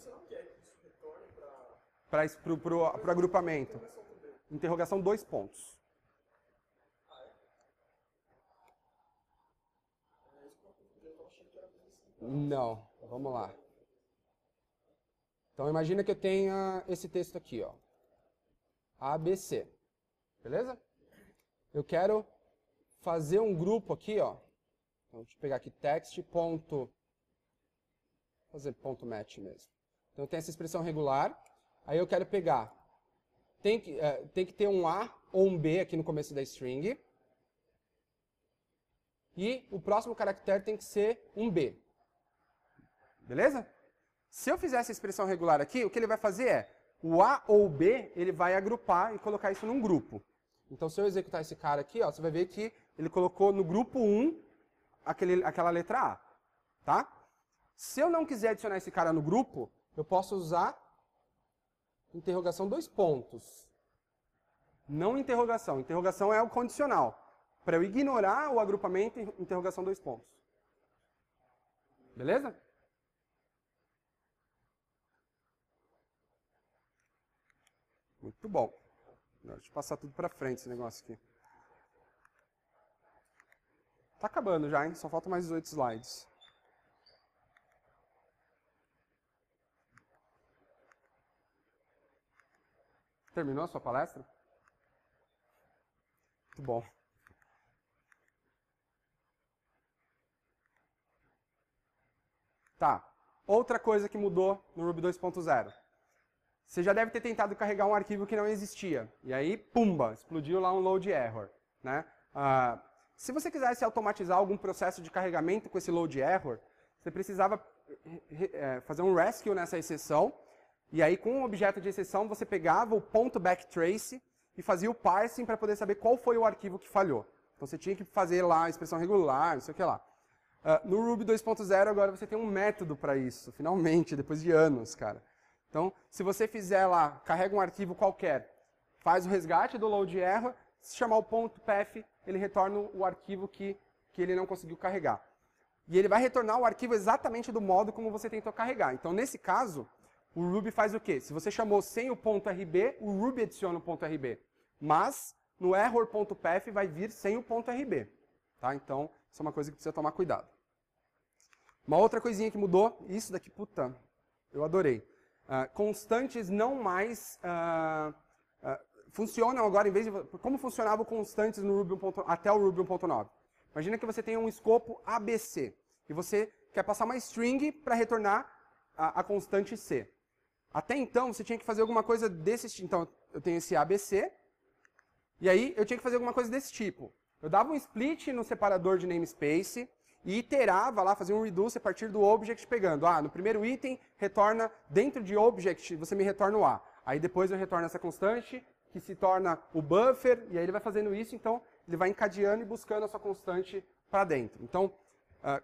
para o agrupamento. Interrogação dois pontos. Não, vamos lá. Então imagina que eu tenha esse texto aqui, ó. ABC. Beleza? Eu quero fazer um grupo aqui, ó. Então deixa eu pegar aqui text. Ponto, fazer ponto match mesmo. Então eu tenho essa expressão regular Aí eu quero pegar. Tem que, é, tem que ter um A ou um B aqui no começo da string. E o próximo caractere tem que ser um B. Beleza? Se eu fizer essa expressão regular aqui, o que ele vai fazer é, o A ou o B, ele vai agrupar e colocar isso num grupo. Então, se eu executar esse cara aqui, ó, você vai ver que ele colocou no grupo 1 aquele, aquela letra A, tá? Se eu não quiser adicionar esse cara no grupo, eu posso usar interrogação dois pontos. Não interrogação. Interrogação é o condicional. Para eu ignorar o agrupamento, interrogação dois pontos. Beleza? Muito bom. Deixa eu passar tudo para frente esse negócio aqui. Tá acabando já, hein? Só falta mais 18 slides. Terminou a sua palestra? Muito bom. Tá. Outra coisa que mudou no Ruby 2.0. Você já deve ter tentado carregar um arquivo que não existia. E aí, pumba, explodiu lá um load error. Né? Ah, se você quisesse automatizar algum processo de carregamento com esse load error, você precisava eh, eh, fazer um rescue nessa exceção e aí, com o objeto de exceção, você pegava o ponto backtrace e fazia o parsing para poder saber qual foi o arquivo que falhou. Então você tinha que fazer lá a expressão regular, não sei o que lá. Uh, no Ruby 2.0 agora você tem um método para isso, finalmente, depois de anos, cara. Então, se você fizer lá, carrega um arquivo qualquer, faz o resgate do load error, se chamar o ponto .pef, ele retorna o arquivo que, que ele não conseguiu carregar. E ele vai retornar o arquivo exatamente do modo como você tentou carregar. Então, nesse caso, o Ruby faz o quê? Se você chamou sem o ponto .rb, o Ruby adiciona o ponto .rb. Mas no error.path vai vir sem o ponto .rb. Tá? Então, isso é uma coisa que precisa tomar cuidado. Uma outra coisinha que mudou, isso daqui, puta, eu adorei. Uh, constantes não mais uh, uh, funcionam agora, em vez de como funcionavam constantes no Ruby 1. até o Ruby 1.9. Imagina que você tem um escopo ABC e você quer passar uma string para retornar a, a constante C. Até então, você tinha que fazer alguma coisa desse tipo. Então, eu tenho esse ABC, e aí eu tinha que fazer alguma coisa desse tipo. Eu dava um split no separador de namespace e iterava lá, fazia um reduce a partir do object pegando. Ah, no primeiro item, retorna dentro de object, você me retorna o A. Aí depois eu retorno essa constante, que se torna o buffer, e aí ele vai fazendo isso, então ele vai encadeando e buscando a sua constante para dentro. Então, ah,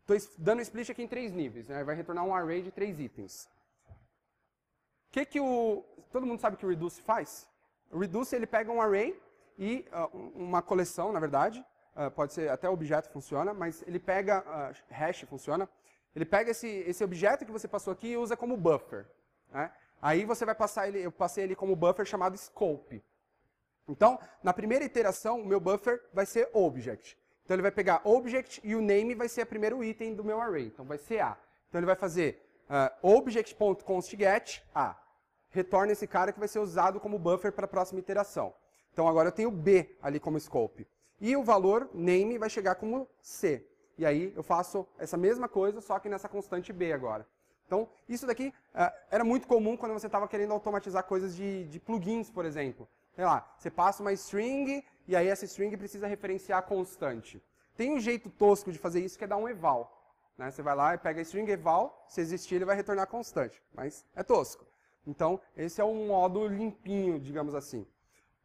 estou uh, dando um split aqui em três níveis, né? vai retornar um array de três itens que, que o. Todo mundo sabe que o Reduce faz? O Reduce ele pega um array e uh, uma coleção, na verdade, uh, pode ser até objeto funciona, mas ele pega uh, hash funciona. Ele pega esse, esse objeto que você passou aqui e usa como buffer. Né? Aí você vai passar ele, eu passei ele como buffer chamado scope. Então, na primeira iteração, o meu buffer vai ser object. Então ele vai pegar object e o name vai ser o primeiro item do meu array, então vai ser A. Então ele vai fazer uh, object.constget A retorna esse cara que vai ser usado como buffer para a próxima iteração. Então agora eu tenho B ali como scope. E o valor name vai chegar como C. E aí eu faço essa mesma coisa, só que nessa constante B agora. Então, isso daqui uh, era muito comum quando você estava querendo automatizar coisas de, de plugins, por exemplo. Sei lá, você passa uma string e aí essa string precisa referenciar a constante. Tem um jeito tosco de fazer isso que é dar um eval. Né? Você vai lá e pega a string eval, se existir ele vai retornar a constante. Mas é tosco. Então, esse é um modo limpinho, digamos assim.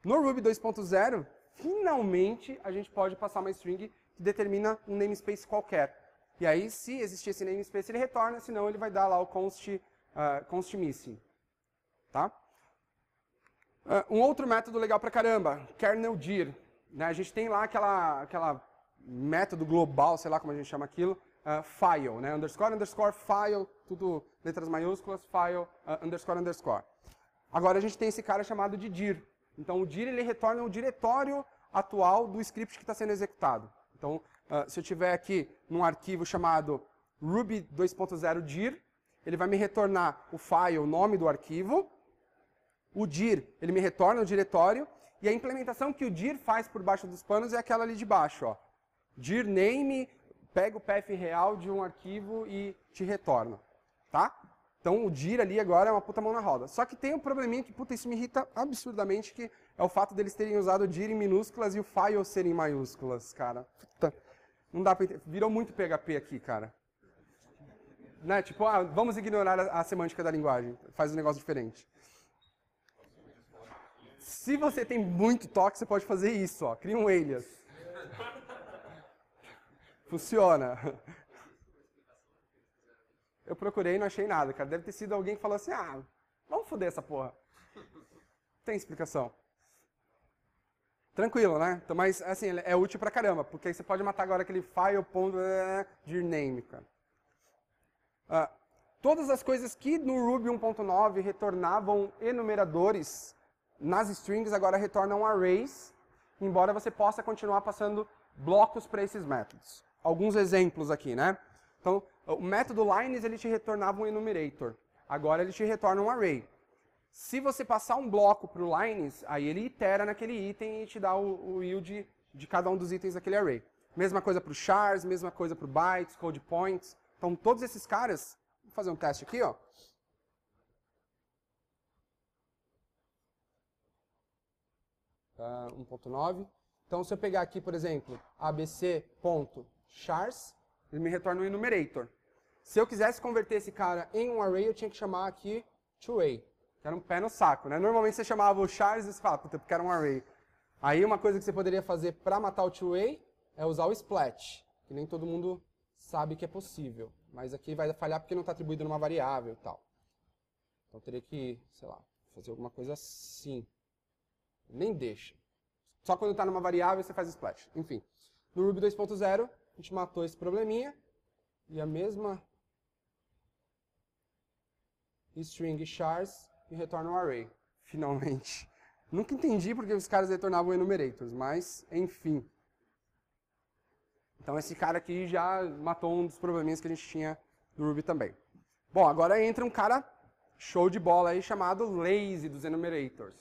No Ruby 2.0, finalmente a gente pode passar uma string que determina um namespace qualquer. E aí, se existir esse namespace, ele retorna, senão ele vai dar lá o const, uh, const missing. Tá? Uh, um outro método legal pra caramba, kerneldir. Né? A gente tem lá aquela, aquela método global, sei lá como a gente chama aquilo, uh, file, né? Underscore, underscore, file, tudo letras maiúsculas, file, uh, underscore, underscore. Agora a gente tem esse cara chamado de dir. Então o dir ele retorna o diretório atual do script que está sendo executado. Então, uh, se eu tiver aqui num arquivo chamado ruby 2.0 dir, ele vai me retornar o file, o nome do arquivo. O dir, ele me retorna o diretório. E a implementação que o dir faz por baixo dos panos é aquela ali de baixo, ó. dir name pega o path real de um arquivo e te retorna, tá? Então o dir ali agora é uma puta mão na roda. Só que tem um probleminha que, puta, isso me irrita absurdamente, que é o fato deles terem usado o dir em minúsculas e o file ser em maiúsculas, cara. Puta, não dá pra entender. Virou muito PHP aqui, cara. Né? Tipo, ah, vamos ignorar a, a semântica da linguagem. Faz um negócio diferente. Se você tem muito toque, você pode fazer isso, ó. Cria um alias. Funciona. Eu procurei e não achei nada, cara. Deve ter sido alguém que falou assim, ah, vamos foder essa porra. Tem explicação. Tranquilo, né? Então, mas, assim, é útil pra caramba, porque aí você pode matar agora aquele file é, cara. Ah, todas as coisas que no Ruby 1.9 retornavam enumeradores, nas strings agora retornam arrays, embora você possa continuar passando blocos para esses métodos alguns exemplos aqui, né? Então, o método lines ele te retornava um enumerator. Agora ele te retorna um array. Se você passar um bloco para o lines, aí ele itera naquele item e te dá o, o yield de cada um dos itens daquele array. Mesma coisa para o chars, mesma coisa para o bytes, code points. Então todos esses caras, vou fazer um teste aqui, ó. Uh, ah, 1.9. Então se eu pegar aqui, por exemplo, abc.1 chars, ele me retorna um enumerator. Se eu quisesse converter esse cara em um array, eu tinha que chamar aqui toArray, que era um pé no saco. Né? Normalmente você chamava o chars e você falava, puta, porque era um array. Aí uma coisa que você poderia fazer para matar o toArray é usar o splat, que nem todo mundo sabe que é possível. Mas aqui vai falhar porque não está atribuído numa variável e tal. Então teria que, sei lá, fazer alguma coisa assim. Nem deixa. Só quando está numa variável você faz splash. Enfim, no Ruby 2.0 a gente matou esse probleminha. E a mesma string chars e retorna um array. Finalmente. Nunca entendi porque os caras retornavam enumerators, mas enfim. Então esse cara aqui já matou um dos probleminhas que a gente tinha do Ruby também. Bom, agora entra um cara show de bola aí chamado Lazy dos enumerators.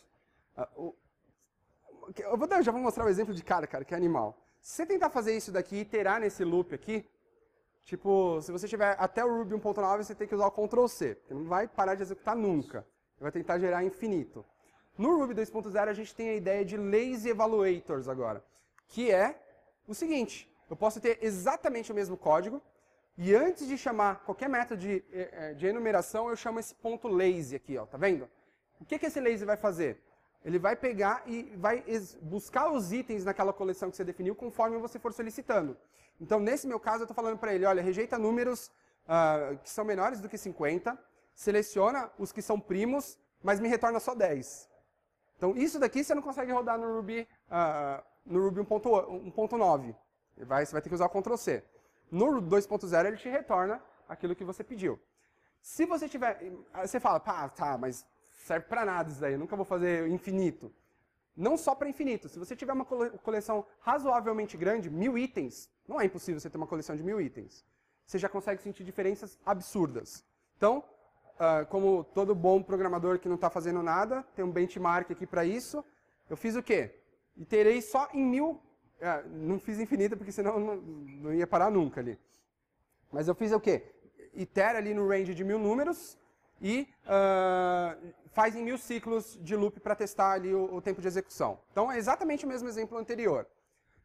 Ah, eu vou dar, já vou mostrar o um exemplo de cara, cara, que é animal. Se você tentar fazer isso daqui e iterar nesse loop aqui, tipo, se você tiver até o Ruby 1.9, você tem que usar o Ctrl C, porque não vai parar de executar nunca. Ele vai tentar gerar infinito. No Ruby 2.0 a gente tem a ideia de lazy evaluators agora, que é o seguinte, eu posso ter exatamente o mesmo código, e antes de chamar qualquer método de, eh, eh, de enumeração, eu chamo esse ponto lazy aqui, ó, tá vendo? O que, que esse lazy vai fazer? Ele vai pegar e vai buscar os itens naquela coleção que você definiu conforme você for solicitando. Então, nesse meu caso, eu estou falando para ele, olha, rejeita números uh, que são menores do que 50, seleciona os que são primos, mas me retorna só 10. Então, isso daqui você não consegue rodar no Ruby, uh, no Ruby 1.9. Você vai ter que usar o Ctrl-C. No 2.0, ele te retorna aquilo que você pediu. Se você tiver... Você fala, pá, tá, mas serve para nada isso daí, eu nunca vou fazer infinito. Não só para infinito, se você tiver uma coleção razoavelmente grande, mil itens, não é impossível você ter uma coleção de mil itens. Você já consegue sentir diferenças absurdas. Então, ah, como todo bom programador que não está fazendo nada, tem um benchmark aqui para isso, eu fiz o quê? Iterei só em mil, ah, não fiz infinita porque senão não, não ia parar nunca ali. Mas eu fiz o quê? Itera ali no range de mil números, e uh, ah, fazem mil ciclos de loop para testar ali o, o, tempo de execução. Então é exatamente o mesmo exemplo anterior.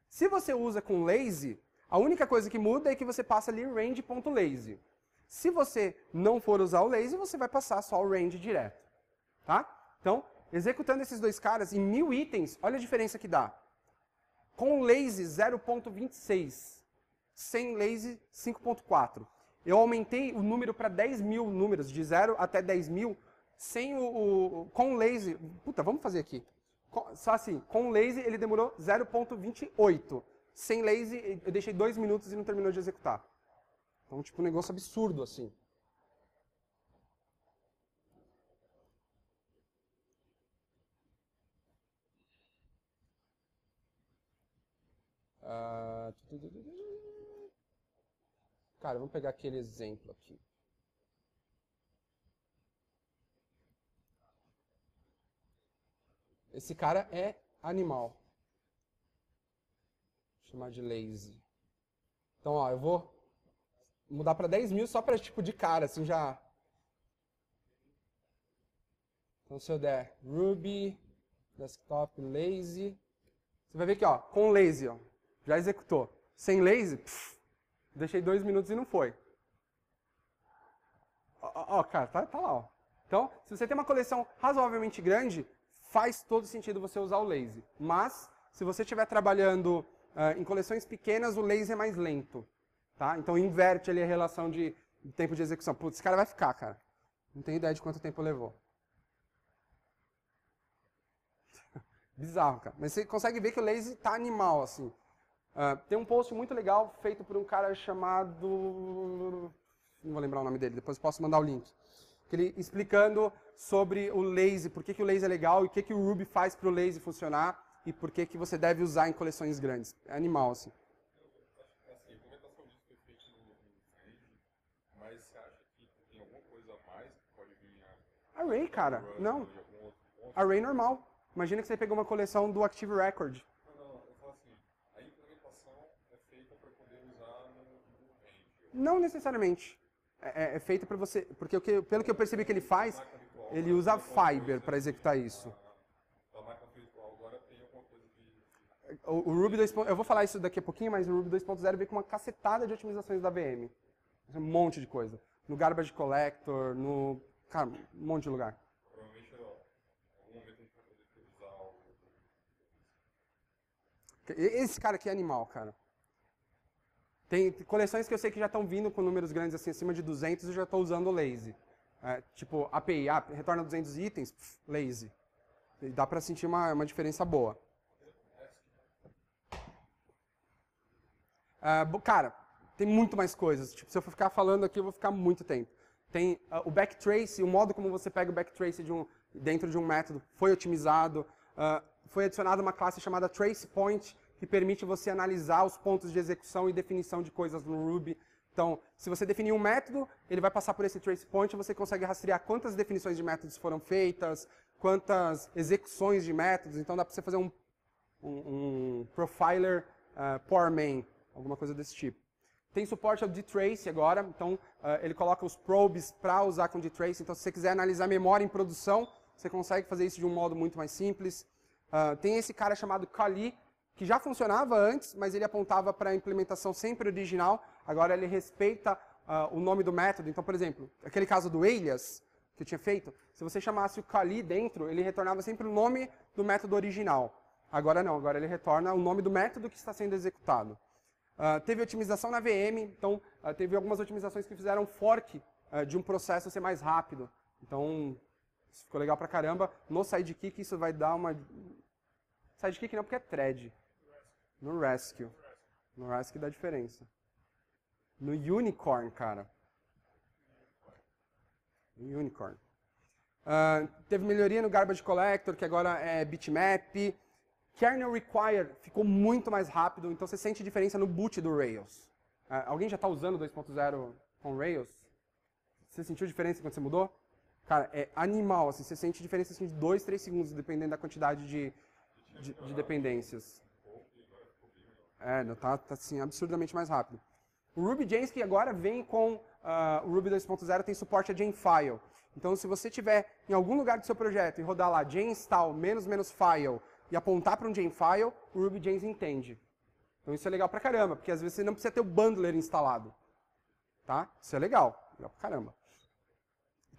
Se você usa com lazy, a única coisa que muda é que você passa ali range.lazy. Se você não for usar o lazy, você vai passar só o range direto. Tá? Então, executando esses dois caras em mil itens, olha a diferença que dá. Com lazy 0.26, sem lazy 5.4. Eu aumentei o número para 10 mil números, de 0 até 10 mil, sem o, o com o laser. Puta, vamos fazer aqui. Só assim, com o laser ele demorou 0.28. Sem laser eu deixei 2 minutos e não terminou de executar. Então, tipo, um negócio absurdo assim. Uh... Cara, vamos pegar aquele exemplo aqui. Esse cara é animal. Vou chamar de lazy. Então, ó, eu vou mudar para 10 mil só para tipo de cara, assim já. Então, se eu der Ruby, desktop, lazy, você vai ver que ó, com lazy, ó, já executou. Sem lazy, pff, Deixei dois minutos e não foi. Ó, ó cara, tá, tá lá, ó. Então, se você tem uma coleção razoavelmente grande, faz todo sentido você usar o laser. Mas, se você estiver trabalhando uh, em coleções pequenas, o laser é mais lento. Tá? Então, inverte ali a relação de tempo de execução. Putz, esse cara vai ficar, cara. Não tenho ideia de quanto tempo levou. Bizarro, cara. Mas você consegue ver que o laser tá animal, assim. Uh, tem um post muito legal feito por um cara chamado. Não vou lembrar o nome dele, depois posso mandar o link. Ele, explicando sobre o lazy, por que, que o lazy é legal e o que, que o Ruby faz para o lazy funcionar e por que, que você deve usar em coleções grandes. É animal, assim. Array, cara. Não. Array é normal. Imagina que você pegou uma coleção do Active Record. Não necessariamente. É, é, é para você. Porque que, pelo que eu percebi que ele faz, ele usa Fiber para executar isso. Então, o, o Ruby 2.0, eu vou falar isso daqui a pouquinho, mas o Ruby 2.0 veio com uma cacetada de otimizações da VM. Um monte de coisa. No Garbage Collector, no. Cara, um monte de lugar. Esse cara aqui é animal, cara. Tem coleções que eu sei que já estão vindo com números grandes assim, acima de 200 e já estou usando o lazy. É, tipo, API, app, ah, retorna 200 itens, pff, lazy. E dá para sentir uma, uma diferença boa. Uh, cara, tem muito mais coisas. Tipo, se eu for ficar falando aqui, eu vou ficar muito tempo. Tem uh, o backtrace, o modo como você pega o backtrace de um, dentro de um método foi otimizado. Uh, foi adicionada uma classe chamada TracePoint, que permite você analisar os pontos de execução e definição de coisas no Ruby. Então, se você definir um método, ele vai passar por esse trace point, e você consegue rastrear quantas definições de métodos foram feitas, quantas execuções de métodos, então dá para você fazer um, um, um profiler uh, eh, por main, alguma coisa desse tipo. Tem suporte ao dtrace agora, então uh, ele coloca os probes para usar com dtrace, então se você quiser analisar memória em produção, você consegue fazer isso de um modo muito mais simples. Uh, tem esse cara chamado Kali, que já funcionava antes, mas ele apontava para a implementação sempre original, agora ele respeita uh, o nome do método. Então, por exemplo, aquele caso do alias que eu tinha feito, se você chamasse o Kali dentro, ele retornava sempre o nome do método original. Agora não, agora ele retorna o nome do método que está sendo executado. Uh, teve otimização na VM, então uh, teve algumas otimizações que fizeram fork de um processo ser mais rápido. Então, isso ficou legal pra caramba. No sidekick isso vai dar uma... Sidekick não, porque é thread. No Rescue. No Rescue dá diferença. No Unicorn, cara. No Unicorn. Uh, teve melhoria no Garbage Collector, que agora é bitmap. Kernel Require ficou muito mais rápido, então você sente diferença no boot do Rails. Uh, alguém já está usando 2.0 com Rails? Você sentiu diferença quando você mudou? Cara, é animal, assim, você sente diferença assim, de 2, 3 segundos, dependendo da quantidade de, de, de dependências. É, tá, tá assim, absurdamente mais rápido. O Ruby James, que agora vem com uh, o Ruby 2.0, tem suporte a Genfile. Então, se você tiver em algum lugar do seu projeto e rodar lá genstall menos menos file e apontar para um Genfile, o Ruby James entende. Então, isso é legal pra caramba, porque às vezes você não precisa ter o bundler instalado. Tá? Isso é legal. Legal pra caramba.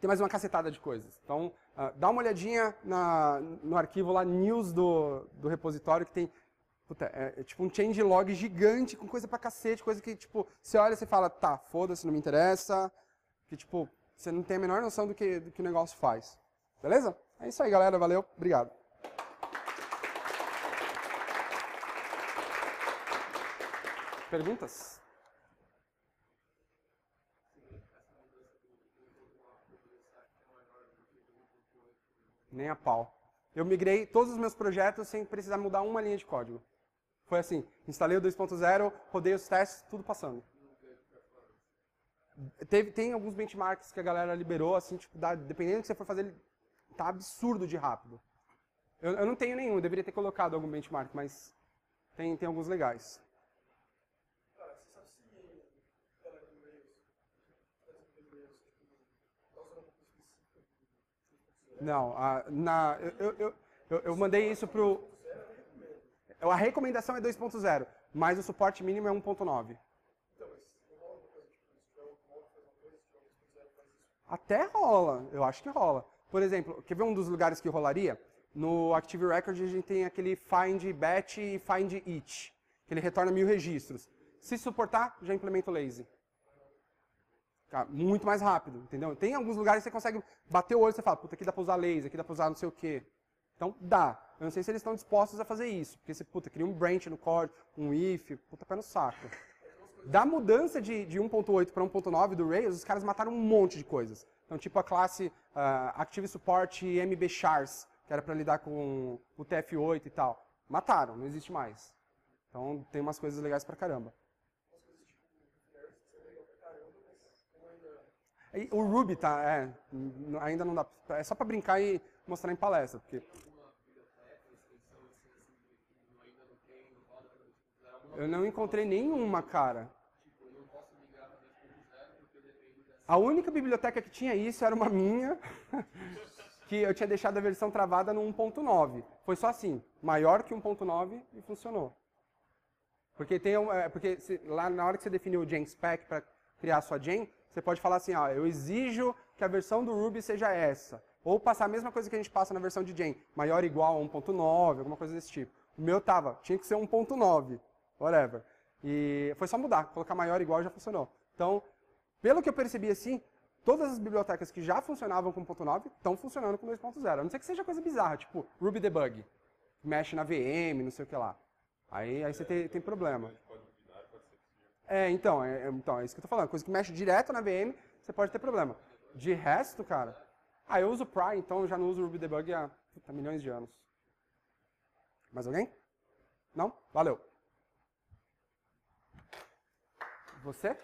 Tem mais uma cacetada de coisas. Então, uh, dá uma olhadinha na, no arquivo lá, news do, do repositório, que tem Puta, é, é, tipo um changelog gigante com coisa pra cacete, coisa que, tipo, você olha e você fala, tá, foda-se, não me interessa. Que, tipo, você não tem a menor noção do que, do que o negócio faz. Beleza? É isso aí, galera. Valeu. Obrigado. Perguntas? Nem a pau. Eu migrei todos os meus projetos sem precisar mudar uma linha de código. Foi assim, instalei o 2.0, rodei os testes, tudo passando. Teve, tem alguns benchmarks que a galera liberou, assim, tipo, dá, dependendo do que você for fazer, tá absurdo de rápido. Eu, eu não tenho nenhum, deveria ter colocado algum benchmark, mas tem, tem alguns legais. Não, a, na, eu, eu, eu, eu mandei isso pro, é a recomendação é 2.0, mas o suporte mínimo é 1.9. Então, mas rola coisa, tipo, coisa, se faz isso. Até rola, eu acho que rola. Por exemplo, quer ver um dos lugares que rolaria? No Active Record a gente tem aquele find batch e find each, que ele retorna mil registros. Se suportar, já implementa o lazy. Tá, muito mais rápido, entendeu? Tem alguns lugares que você consegue bater o olho e você fala, puta, aqui dá pra usar lazy, aqui dá pra usar não sei o quê. Então dá. Eu não sei se eles estão dispostos a fazer isso, porque você, puta, cria um branch no código, um if, puta pé no saco. Da mudança de, de 1.8 para 1.9 do Rails, os caras mataram um monte de coisas. Então, tipo a classe uh, Active Support MB Chars, que era para lidar com o TF8 e tal. Mataram, não existe mais. Então, tem umas coisas legais pra caramba. O Ruby tá, é, ainda não dá, é só para brincar e mostrar em palestra. Porque... Eu não encontrei nenhuma, cara. A única biblioteca que tinha isso era uma minha, que eu tinha deixado a versão travada no 1.9. Foi só assim, maior que 1.9 e funcionou. Porque, tem, é, porque lá na hora que você definiu o Genspec para criar a sua Gen, você pode falar assim, ó eu exijo que a versão do Ruby seja essa. Ou passar a mesma coisa que a gente passa na versão de Gen, maior ou igual a 1.9, alguma coisa desse tipo. O meu tava, tinha que ser 1.9, whatever. E foi só mudar, colocar maior ou igual já funcionou. Então, pelo que eu percebi assim, todas as bibliotecas que já funcionavam com 1.9 estão funcionando com 2.0. A não ser que seja coisa bizarra, tipo Ruby debug, mexe na VM, não sei o que lá. Aí, aí você tem, tem problema. É, então, é, é então, é isso que eu tô falando. Coisa que mexe direto na VM, você pode ter problema. De resto, cara, ah, eu uso Pry, então eu já não uso Ruby Debug há puta, milhões de anos. Mais alguém? Não? Valeu. Você?